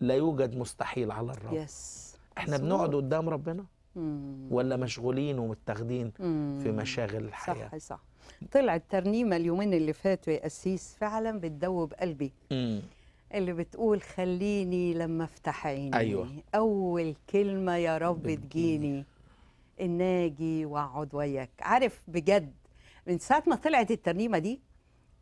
لا يوجد مستحيل على الرب يس. احنا بنقعد قدام ربنا ولا مشغولين ومتاخدين في مشاغل الحياه صح صح طلعت ترنيمه اليومين اللي فاتوا يا قسيس فعلا بتدوب قلبي مم. اللي بتقول خليني لما افتح عيني أيوة. اول كلمه يا رب تجيني الناجي اجي واقعد وياك عارف بجد من ساعه ما طلعت الترنيمه دي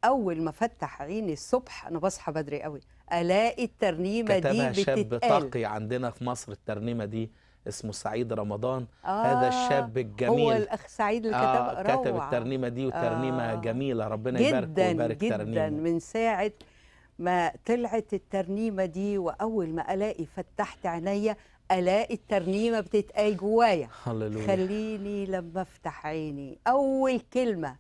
اول ما فتح عيني الصبح انا بصحى بدري قوي الاقي الترنيمه دي بتتقال كتبها شاب طاقي عندنا في مصر الترنيمه دي اسمه سعيد رمضان آه هذا الشاب الجميل هو الاخ سعيد اللي كتب آه كتب روعة. الترنيمه دي وترنيمه آه جميله ربنا يبارك ويبارك جدا جدا من ساعه ما طلعت الترنيمه دي واول ما الاقي فتحت عينيا الاقي الترنيمه بتتقال جوايا خليني لما افتح عيني اول كلمه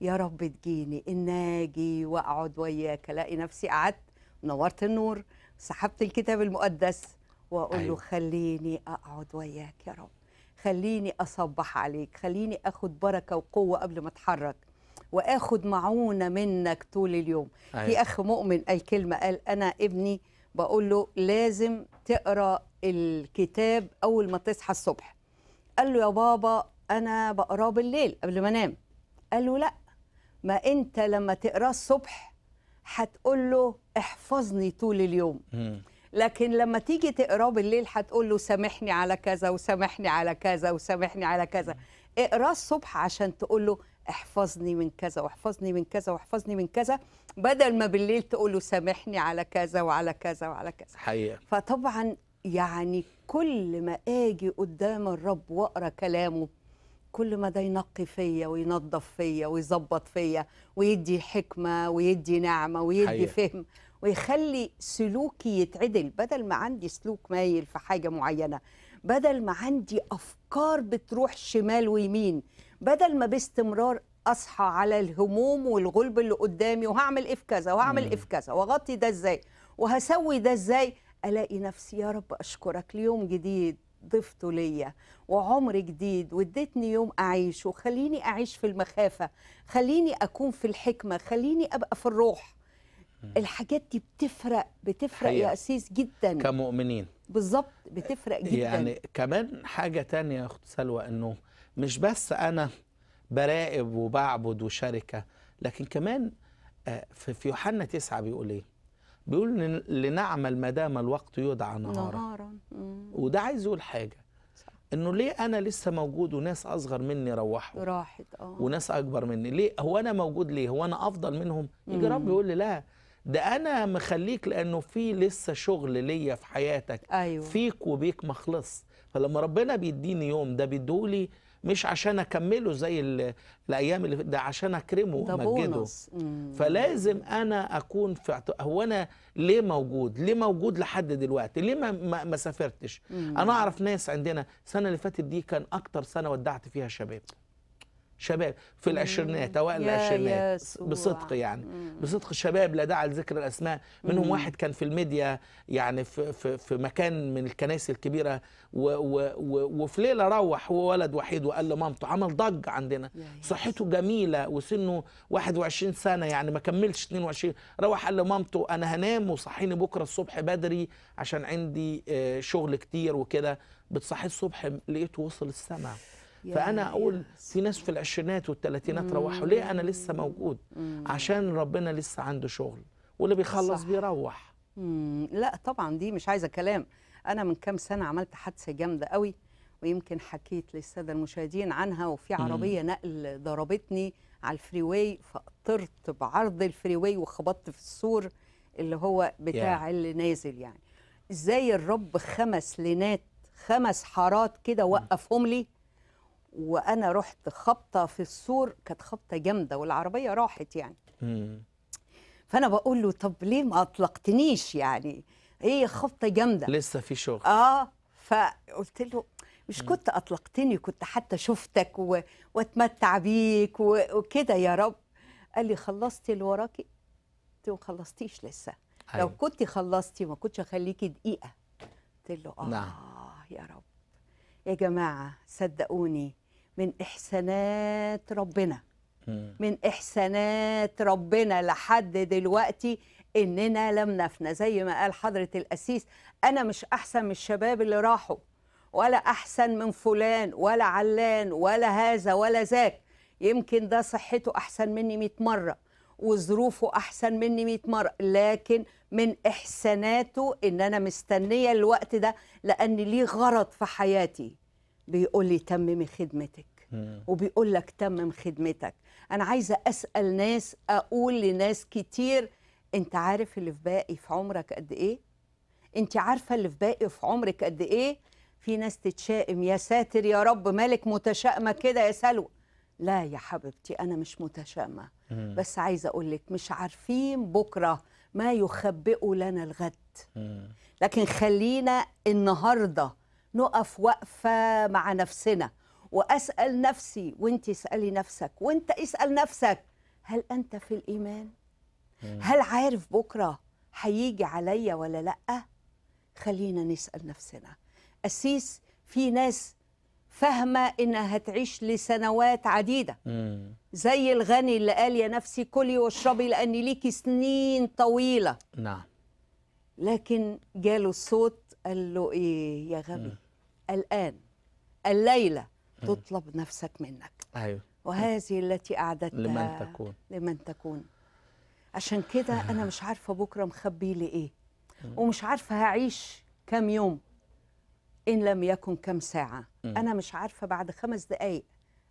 يا رب تجيني ان اجي واقعد وياك الاقي نفسي قعدت نورت النور سحبت الكتاب المقدس واقول أيوة. له خليني اقعد وياك يا رب خليني اصبح عليك خليني اخد بركه وقوه قبل ما اتحرك واخد معونه منك طول اليوم أيوة. في اخ مؤمن قال كلمه قال انا ابني بقول له لازم تقرا الكتاب اول ما تصحى الصبح قال له يا بابا انا بقراه بالليل قبل ما انام قال له لا ما انت لما تقراه الصبح هتقول له احفظني طول اليوم م. لكن لما تيجي تقراه بالليل هتقول له سامحني على كذا وسامحني على كذا وسامحني على كذا اقراه الصبح عشان تقول له احفظني من كذا واحفظني من كذا واحفظني من كذا بدل ما بالليل تقول له سامحني على كذا وعلى كذا وعلى كذا حقيقة. فطبعا يعني كل ما اجي قدام الرب واقرا كلامه كل ما ده ينقي فيا وينظف فيا ويظبط فيا ويدي حكمه ويدي نعمه ويدي حقيقة. فهم ويخلي سلوكي يتعدل بدل ما عندي سلوك مايل في حاجة معينة بدل ما عندي أفكار بتروح شمال ويمين بدل ما باستمرار أصحى على الهموم والغلب اللي قدامي وهعمل إيه في كذا وهعمل إيه في كذا وأغطي ده إزاي وهسوي ده إزاي ألاقي نفسي يا رب أشكرك ليوم جديد ضفته ليا وعمر جديد واديتني يوم اعيشه خليني اعيش في المخافه خليني اكون في الحكمه خليني ابقى في الروح الحاجات دي بتفرق بتفرق حقيقة. يا أسيس جدا كمؤمنين بالظبط بتفرق جدا يعني كمان حاجة تانية يا أخت سلوى أنه مش بس أنا براقب وبعبد وشركة لكن كمان آه، في يوحنا تسعة بيقول إيه بيقول لنعمل ما دام الوقت يدعى نهارا, نهارا. وده عايز يقول حاجة صح. انه ليه انا لسه موجود وناس اصغر مني روحوا راحت اه وناس اكبر مني ليه هو انا موجود ليه هو انا افضل منهم يجي رب يقول لي لا ده انا مخليك لانه في لسه شغل ليا في حياتك أيوة. فيك وبيك ما فلما ربنا بيديني يوم ده بيدولي مش عشان اكمله زي الايام اللي ده عشان اكرمه وامجده فلازم انا اكون في هو انا ليه موجود ليه موجود لحد دلوقتي ليه ما, ما, سافرتش سافرتش انا اعرف ناس عندنا السنه اللي فاتت دي كان اكتر سنه ودعت فيها شباب شباب في العشرينات اوائل العشرينات بصدق يعني بصدق شباب لا داعي لذكر الاسماء منهم مم. واحد كان في الميديا يعني في, في, في مكان من الكنائس الكبيره و و و وفي ليله روح هو ولد وحيد وقال لمامته عمل ضج عندنا صحته جميله وسنه 21 سنه يعني ما كملش 22 روح قال لمامته انا هنام وصحيني بكره الصبح بدري عشان عندي آه، شغل كتير وكده بتصحيه الصبح لقيته وصل السماء فانا اقول في ناس في العشرينات والثلاثينات روحوا ليه انا لسه موجود عشان ربنا لسه عنده شغل واللي بيخلص صح. بيروح لا طبعا دي مش عايزه كلام انا من كام سنه عملت حادثه جامده قوي ويمكن حكيت للساده المشاهدين عنها وفي عربيه نقل ضربتني على الفري واي فطرت بعرض الفري واي وخبطت في السور اللي هو بتاع yeah. اللي نازل يعني ازاي الرب خمس لينات خمس حارات كده وقفهم لي وانا رحت خبطه في السور كانت خبطه جامده والعربيه راحت يعني فانا بقول له طب ليه ما اطلقتنيش يعني ايه خبطه جامده لسه في شغل اه فقلت له مش كنت اطلقتني كنت حتى شفتك و... واتمتع بيك و... وكده يا رب قال لي خلصتي اللي وراكي قلت له ما خلصتيش لسه أيوة. لو كنت خلصتي ما كنتش اخليكي دقيقه قلت له نعم. اه نعم. يا رب يا جماعه صدقوني من إحسانات ربنا من إحسانات ربنا لحد دلوقتي إننا لم نفنى زي ما قال حضرة القسيس أنا مش أحسن من الشباب اللي راحوا ولا أحسن من فلان ولا علان ولا هذا ولا ذاك يمكن ده صحته أحسن مني 100 مرة وظروفه أحسن مني 100 مرة لكن من إحساناته إن أنا مستنية الوقت ده لأن ليه غرض في حياتي بيقول لي تممي خدمتك وبيقول لك تمم خدمتك انا عايزه اسال ناس اقول لناس كتير انت عارف اللي في باقي في عمرك قد ايه انت عارفه اللي في باقي في عمرك قد ايه في ناس تتشائم يا ساتر يا رب مالك متشائمه كده يا سلوى لا يا حبيبتي انا مش متشائمه بس عايزه اقول لك مش عارفين بكره ما يخبئه لنا الغد لكن خلينا النهارده نقف وقفة مع نفسنا وأسأل نفسي وانت اسألي نفسك وانت اسأل نفسك هل أنت في الإيمان؟ هل عارف بكرة هيجي عليا ولا لأ؟ خلينا نسأل نفسنا أسيس في ناس فاهمة إنها هتعيش لسنوات عديدة زي الغني اللي قال يا نفسي كلي واشربي لأن ليكي سنين طويلة نعم لكن جاله الصوت قال له ايه يا غبي الان الليله تطلب نفسك منك ايوه وهذه التي أعددتها لمن تكون لمن تكون عشان كده أنا مش عارفة بكرة مخبي لي إيه ومش عارفة هعيش كم يوم إن لم يكن كم ساعة أنا مش عارفة بعد خمس دقايق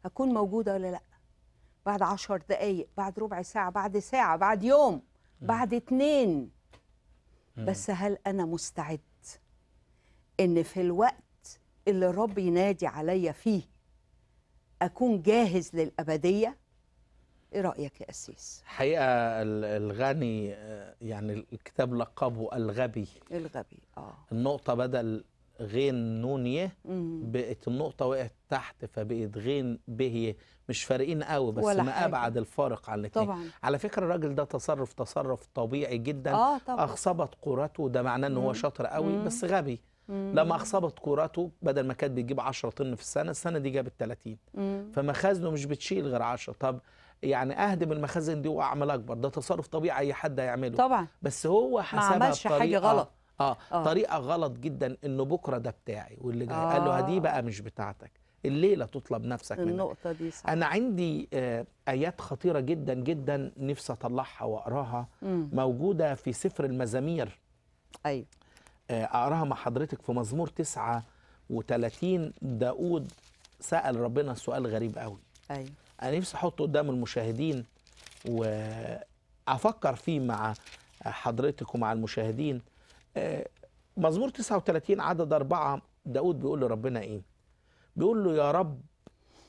أكون موجودة ولا لأ بعد عشر دقايق بعد ربع ساعة بعد ساعة بعد يوم بعد اتنين بس هل أنا مستعد ان في الوقت اللي ربي ينادي عليا فيه اكون جاهز للابديه ايه رايك يا اسيس حقيقه الغني آه، يعني الكتاب لقبه الغبي الغبي اه النقطه بدل غين نونيه بقت النقطه وقعت تحت فبقت غين بهيه مش فارقين قوي بس ما حاجة. ابعد الفارق عن الاثنين على فكره الراجل ده تصرف تصرف طبيعي جدا آه طبعًا. اخصبت قراته ده معناه ان هو شاطر قوي مم. بس غبي لما اخصبت كوراته بدل ما كانت بتجيب 10 طن في السنه السنه دي جابت 30 فمخازنه مش بتشيل غير 10 طب يعني اهدم المخازن دي واعمل اكبر ده تصرف طبيعي اي حد هيعمله طبعا بس هو حسبها ما عملش حاجه غلط آه،, آه. اه طريقه غلط جدا انه بكره ده بتاعي واللي جاي آه. قال له دي بقى مش بتاعتك الليله تطلب نفسك منك النقطه دي صح. انا عندي آه ايات خطيره جدا جدا نفسي اطلعها واقراها موجوده في سفر المزامير ايوه آه، اقراها مع حضرتك في مزمور 39 داود سال ربنا سؤال غريب قوي ايوه انا نفسي احطه قدام المشاهدين وافكر فيه مع حضرتك ومع المشاهدين آه، مزمور 39 عدد أربعة داود بيقول لربنا إيه بيقول له يا رب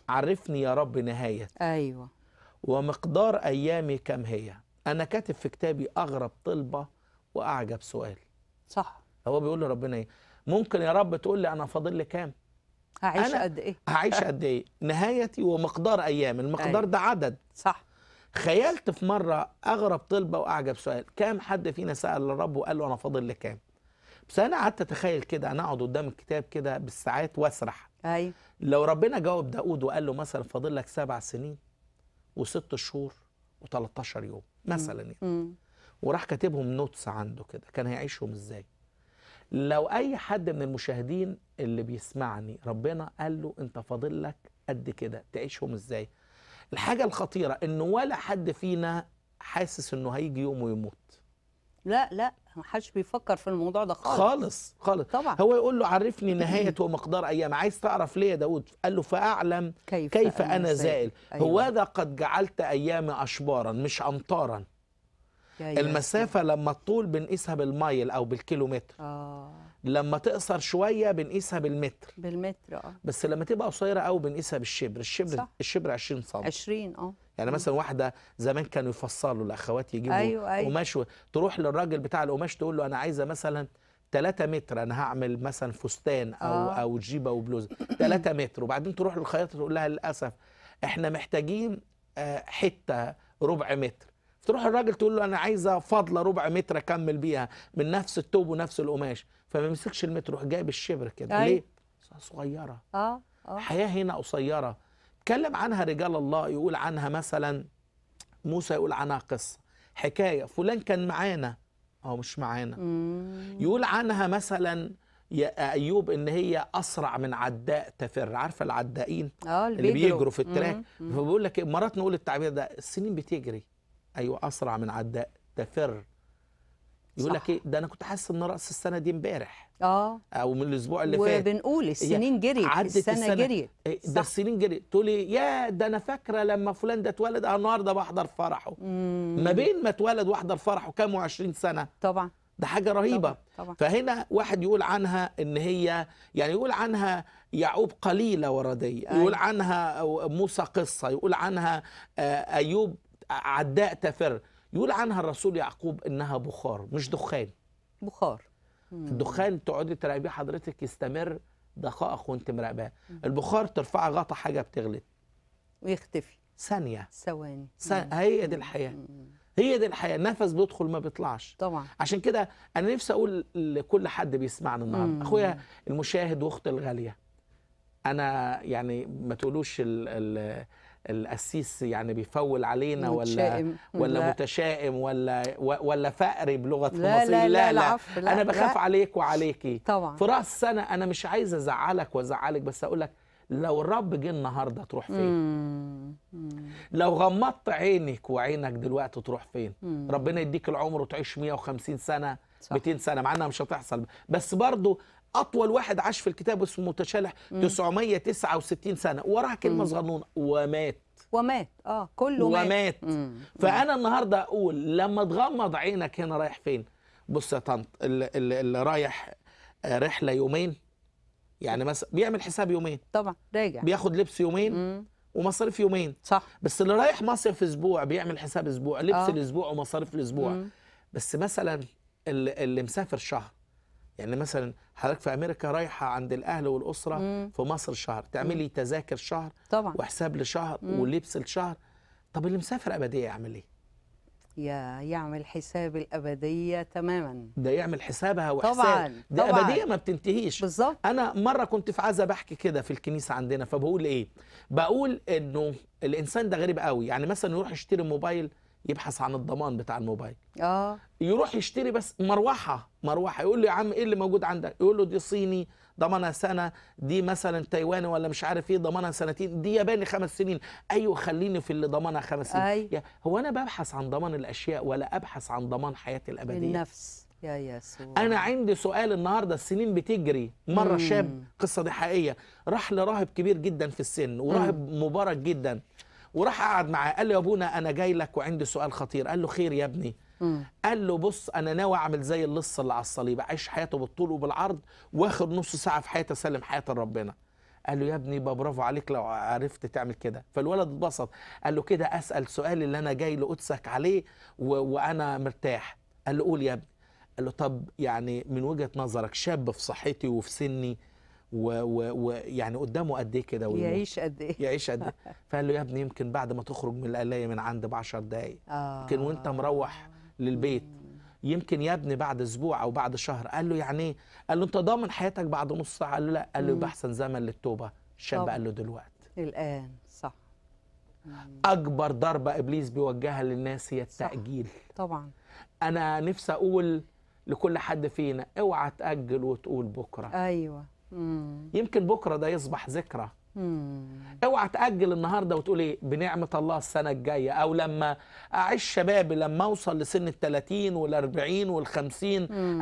عرفني يا رب نهاية أيوة ومقدار أيامي كم هي أنا كاتب في كتابي أغرب طلبة وأعجب سؤال صح هو بيقول لربنا ايه ممكن يا رب تقول لي انا فاضل لي كام هعيش قد ايه هعيش قد ايه نهايتي ومقدار ايام المقدار أي. أيوة. ده عدد صح خيالت في مره اغرب طلبه واعجب سؤال كام حد فينا سال الرب وقال له انا فاضل لي كام بس انا قعدت اتخيل كده انا اقعد قدام الكتاب كده بالساعات واسرح ايوه لو ربنا جاوب داود وقال له مثلا فاضل لك سبع سنين وست شهور و13 يوم مثلا يعني وراح كاتبهم نوتس عنده كده كان هيعيشهم ازاي لو اي حد من المشاهدين اللي بيسمعني ربنا قال له انت فاضل لك قد كده تعيشهم ازاي الحاجه الخطيره انه ولا حد فينا حاسس انه هيجي يوم ويموت لا لا ما حدش بيفكر في الموضوع ده خالص خالص خالص طبعا هو يقول له عرفني نهايه ومقدار ايام عايز تعرف ليه يا داود قال له فاعلم كيف, كيف انا زائل أيوة. هواذا قد جعلت ايامي اشبارا مش امطارا المسافة لما الطول بنقيسها بالمايل أو بالكيلومتر آه. لما تقصر شوية بنقيسها بالمتر بالمتر اه بس لما تبقى قصيرة أو بنقيسها بالشبر الشبر صح. الشبر 20 سم 20 اه يعني مثلا واحدة زمان كانوا يفصلوا الأخوات يجيبوا أيوة أيوة. قماش تروح للراجل بتاع القماش تقول له أنا عايزة مثلا 3 متر انا هعمل مثلا فستان او آه. او جيبه وبلوزه 3 متر وبعدين تروح للخياطه تقول لها للاسف احنا محتاجين آه، حته ربع متر فتروح الراجل تقول له انا عايزه فضله ربع متر اكمل بيها من نفس التوب ونفس القماش فما يمسكش المتر يروح جايب الشبر كده أي. ليه؟ صغيره اه اه الحياه هنا قصيره اتكلم عنها رجال الله يقول عنها مثلا موسى يقول عنها قصه حكايه فلان كان معانا او مش معانا يقول عنها مثلا يا ايوب ان هي اسرع من عداء تفر عارفه العدائين آه، اللي بيجروا في التراك فبقول لك مرات نقول التعبير ده السنين بتجري ايوه اسرع من عداء تفر يقول لك ايه ده انا كنت حاسس ان راس السنه دي امبارح اه او من الاسبوع اللي فات وبنقول السنين جريت السنه, السنة جريت إيه، ده السنين جريت تقول يا ده انا فاكره لما فلان ده اتولد انا النهارده بحضر فرحه مم. ما بين ما اتولد واحضر فرحه كام و20 سنه طبعا ده حاجه رهيبه طبعا. طبعا. فهنا واحد يقول عنها ان هي يعني يقول عنها يعقوب قليله ورديه يقول أيوة. عنها موسى قصه يقول عنها آه، ايوب عداء تفر يقول عنها الرسول يعقوب انها بخار مش دخان بخار الدخان تقعدي تراقبيه حضرتك يستمر دقائق وانت مراقباه البخار ترفعي غطا حاجه بتغلي ويختفي ثانيه ثواني س... هي دي الحياه مم. هي دي الحياه نفس بيدخل ما بيطلعش طبعا عشان كده انا نفسي اقول لكل حد بيسمعنا النهارده اخويا المشاهد واختي الغاليه انا يعني ما تقولوش ال ال القسيس يعني بيفول علينا متشائم. ولا ولا لا. متشائم ولا ولا فقري بلغه لا مصري لا لا, لا, لا, لا انا بخاف لا. عليك وعليكي طبعا في راس السنه انا مش عايز ازعلك وازعلك بس اقول لك لو الرب جه النهارده تروح فين مم. لو غمضت عينك وعينك دلوقتي تروح فين مم. ربنا يديك العمر وتعيش 150 سنه صح. 200 سنه مع انها مش هتحصل بس برضو اطول واحد عاش في الكتاب اسمه متشالح 969 سنه وراها كلمه صغنونه ومات ومات اه كله ومات مات. فانا النهارده اقول لما تغمض عينك هنا رايح فين بص يا طنط اللي, اللي رايح آه، رحله يومين يعني مثلا بيعمل حساب يومين طبعا راجع بياخد لبس يومين مم. ومصاريف يومين صح بس اللي رايح مصيف اسبوع بيعمل حساب اسبوع لبس آه. الاسبوع ومصاريف الاسبوع مم. بس مثلا اللي, اللي مسافر شهر يعني مثلا حضرتك في امريكا رايحه عند الاهل والاسره مم. في مصر شهر تعملي تذاكر شهر طبعا وحساب لشهر مم. ولبس لشهر طب اللي مسافر ابديه يعمل ايه يا يعمل حساب الابديه تماما ده يعمل حسابها وحساب طبعا ده طبعا. ابديه ما بتنتهيش بالظبط انا مره كنت في عزا بحكي كده في الكنيسه عندنا فبقول ايه بقول انه الانسان ده غريب قوي يعني مثلا يروح يشتري موبايل يبحث عن الضمان بتاع الموبايل اه يروح يشتري بس مروحه مروحه يقول له يا عم ايه اللي موجود عندك يقول له دي صيني ضمانها سنه دي مثلا تايواني ولا مش عارف ايه ضمانها سنتين دي ياباني خمس سنين ايوه خليني في اللي ضمانها خمس سنين أي. هو انا ببحث عن ضمان الاشياء ولا ابحث عن ضمان حياتي الابديه النفس يا يسوع انا عندي سؤال النهارده السنين بتجري مره مم. شاب قصه دي حقيقيه راح لراهب كبير جدا في السن وراهب مبارك جدا وراح قعد معاه قال له يا ابونا انا جاي لك وعندي سؤال خطير قال له خير يا ابني قال له بص انا ناوي اعمل زي اللص اللي على الصليب اعيش حياته بالطول وبالعرض واخد نص ساعه في حياتي اسلم حياتي لربنا قال له يا ابني برافو عليك لو عرفت تعمل كده فالولد اتبسط قال له كده اسال سؤال اللي انا جاي لقدسك عليه و... وانا مرتاح قال له قول يا ابني قال له طب يعني من وجهه نظرك شاب في صحتي وفي سني ويعني قدامه قد ايه كده يعيش قد ايه يعيش قد ايه فقال له يا ابني يمكن بعد ما تخرج من القلايه من عند ب 10 دقائق آه. يمكن وانت آه. مروح للبيت يمكن يا ابني بعد اسبوع او بعد شهر قال له يعني ايه قال له انت ضامن حياتك بعد نص ساعه قال له لا قال له يبقى احسن زمن للتوبه الشاب قال له دلوقتي الان صح اكبر ضربه ابليس بيوجهها للناس هي التاجيل صح. طبعا انا نفسي اقول لكل حد فينا اوعى تاجل وتقول بكره ايوه مم. يمكن بكره ده يصبح ذكرى اوعى تاجل النهارده وتقول ايه بنعمه الله السنه الجايه او لما اعيش شبابي لما اوصل لسن ال 30 وال 40 وال 50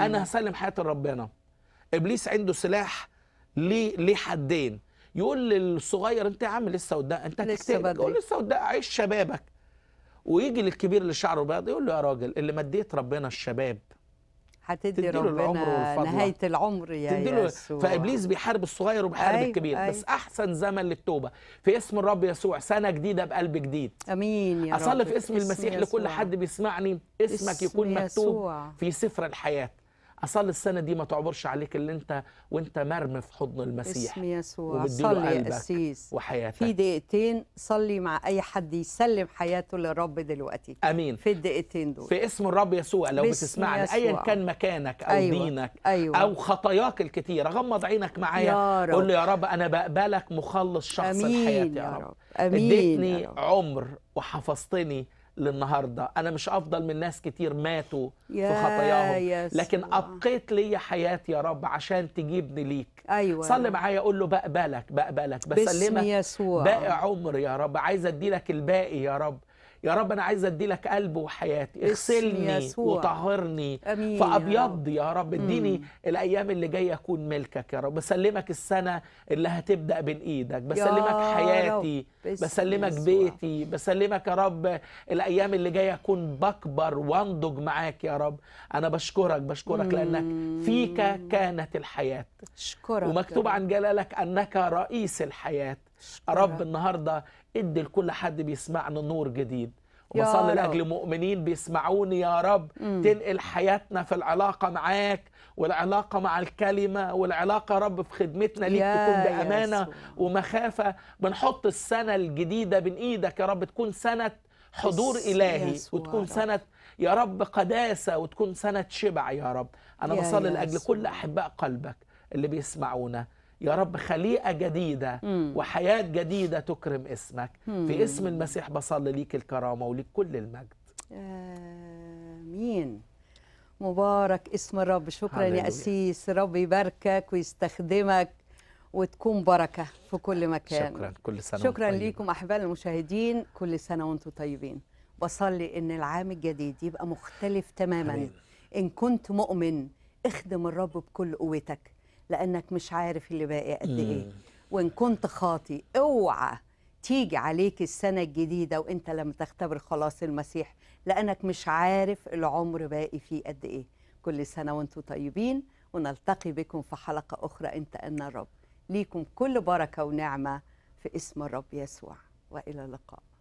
انا هسلم حياتي لربنا ابليس عنده سلاح ليه ليه حدين يقول للصغير انت يا عم لسه قدام انت لسه يقول لسه قدام عيش شبابك ويجي للكبير اللي شعره بيض يقول له يا راجل اللي مديت ربنا الشباب هتدي ربنا نهايه العمر يا يسوع فابليس بيحارب الصغير وبيحارب أيوة الكبير أيوة بس احسن زمن للتوبه في اسم الرب يسوع سنه جديده بقلب جديد امين يا اصلي في اسم, اسم المسيح يسوع. لكل حد بيسمعني اسمك اسم يكون مكتوب يسوع. في سفر الحياه أصلي السنه دي ما تعبرش عليك اللي انت وانت مرمي في حضن المسيح اسم يسوع صلي يا قسيس وحياتك في دقيقتين صلي مع اي حد يسلم حياته للرب دلوقتي امين في الدقيقتين دول في اسم الرب يسوع لو بتسمعني ايا كان مكانك او أيوة. دينك أيوة. او خطاياك الكتيره غمض عينك معايا قول له يا رب انا بقبلك مخلص شخص حياتي يا رب, رب. امين اديتني عمر وحفظتني للنهارده انا مش افضل من ناس كتير ماتوا في خطاياهم لكن ابقيت لي حياه يا رب عشان تجيبني ليك ايوه صلي معايا قول له بقبلك بقبلك بسلمك باقي عمر يا رب عايز ادي لك الباقي يا رب يا رب انا عايز ادي لك قلب وحياتي اغسلني وطهرني أمين فابيض يا رب اديني الايام اللي جايه اكون ملكك يا رب بسلمك السنه اللي هتبدا بين ايدك بسلمك حياتي بسلمك بيتي بسلمك يا رب الايام اللي جايه اكون بكبر وانضج معاك يا رب انا بشكرك بشكرك لانك فيك كانت الحياه اشكرك ومكتوب عن جلالك انك رئيس الحياه رب النهارده ادي لكل حد بيسمعنا نور جديد وبصلي لاجل مؤمنين بيسمعوني يا رب مم. تنقل حياتنا في العلاقه معاك والعلاقه مع الكلمه والعلاقه يا رب في خدمتنا ليك تكون بامانه ومخافه بنحط السنه الجديده بين ايدك يا رب تكون سنه حضور الهي وتكون سنه يا رب قداسه وتكون سنه شبع يا رب انا بصلي لاجل كل احباء قلبك اللي بيسمعونا يا رب خليقة جديدة وحياة جديدة تكرم اسمك في اسم المسيح بصلي ليك الكرامة وليك كل المجد آمين مبارك اسم الرب شكرا يا أسيس رب يباركك ويستخدمك وتكون بركة في كل مكان شكرا كل سنة شكرا ليكم أحبائي المشاهدين كل سنة وانتم طيبين بصلي إن العام الجديد يبقى مختلف تماما أمين. إن كنت مؤمن اخدم الرب بكل قوتك لانك مش عارف اللي باقي قد ايه وان كنت خاطي اوعى تيجي عليك السنه الجديده وانت لما تختبر خلاص المسيح لانك مش عارف العمر باقي فيه قد ايه كل سنه وانتم طيبين ونلتقي بكم في حلقه اخرى انت ان الرب ليكم كل بركه ونعمه في اسم الرب يسوع والى اللقاء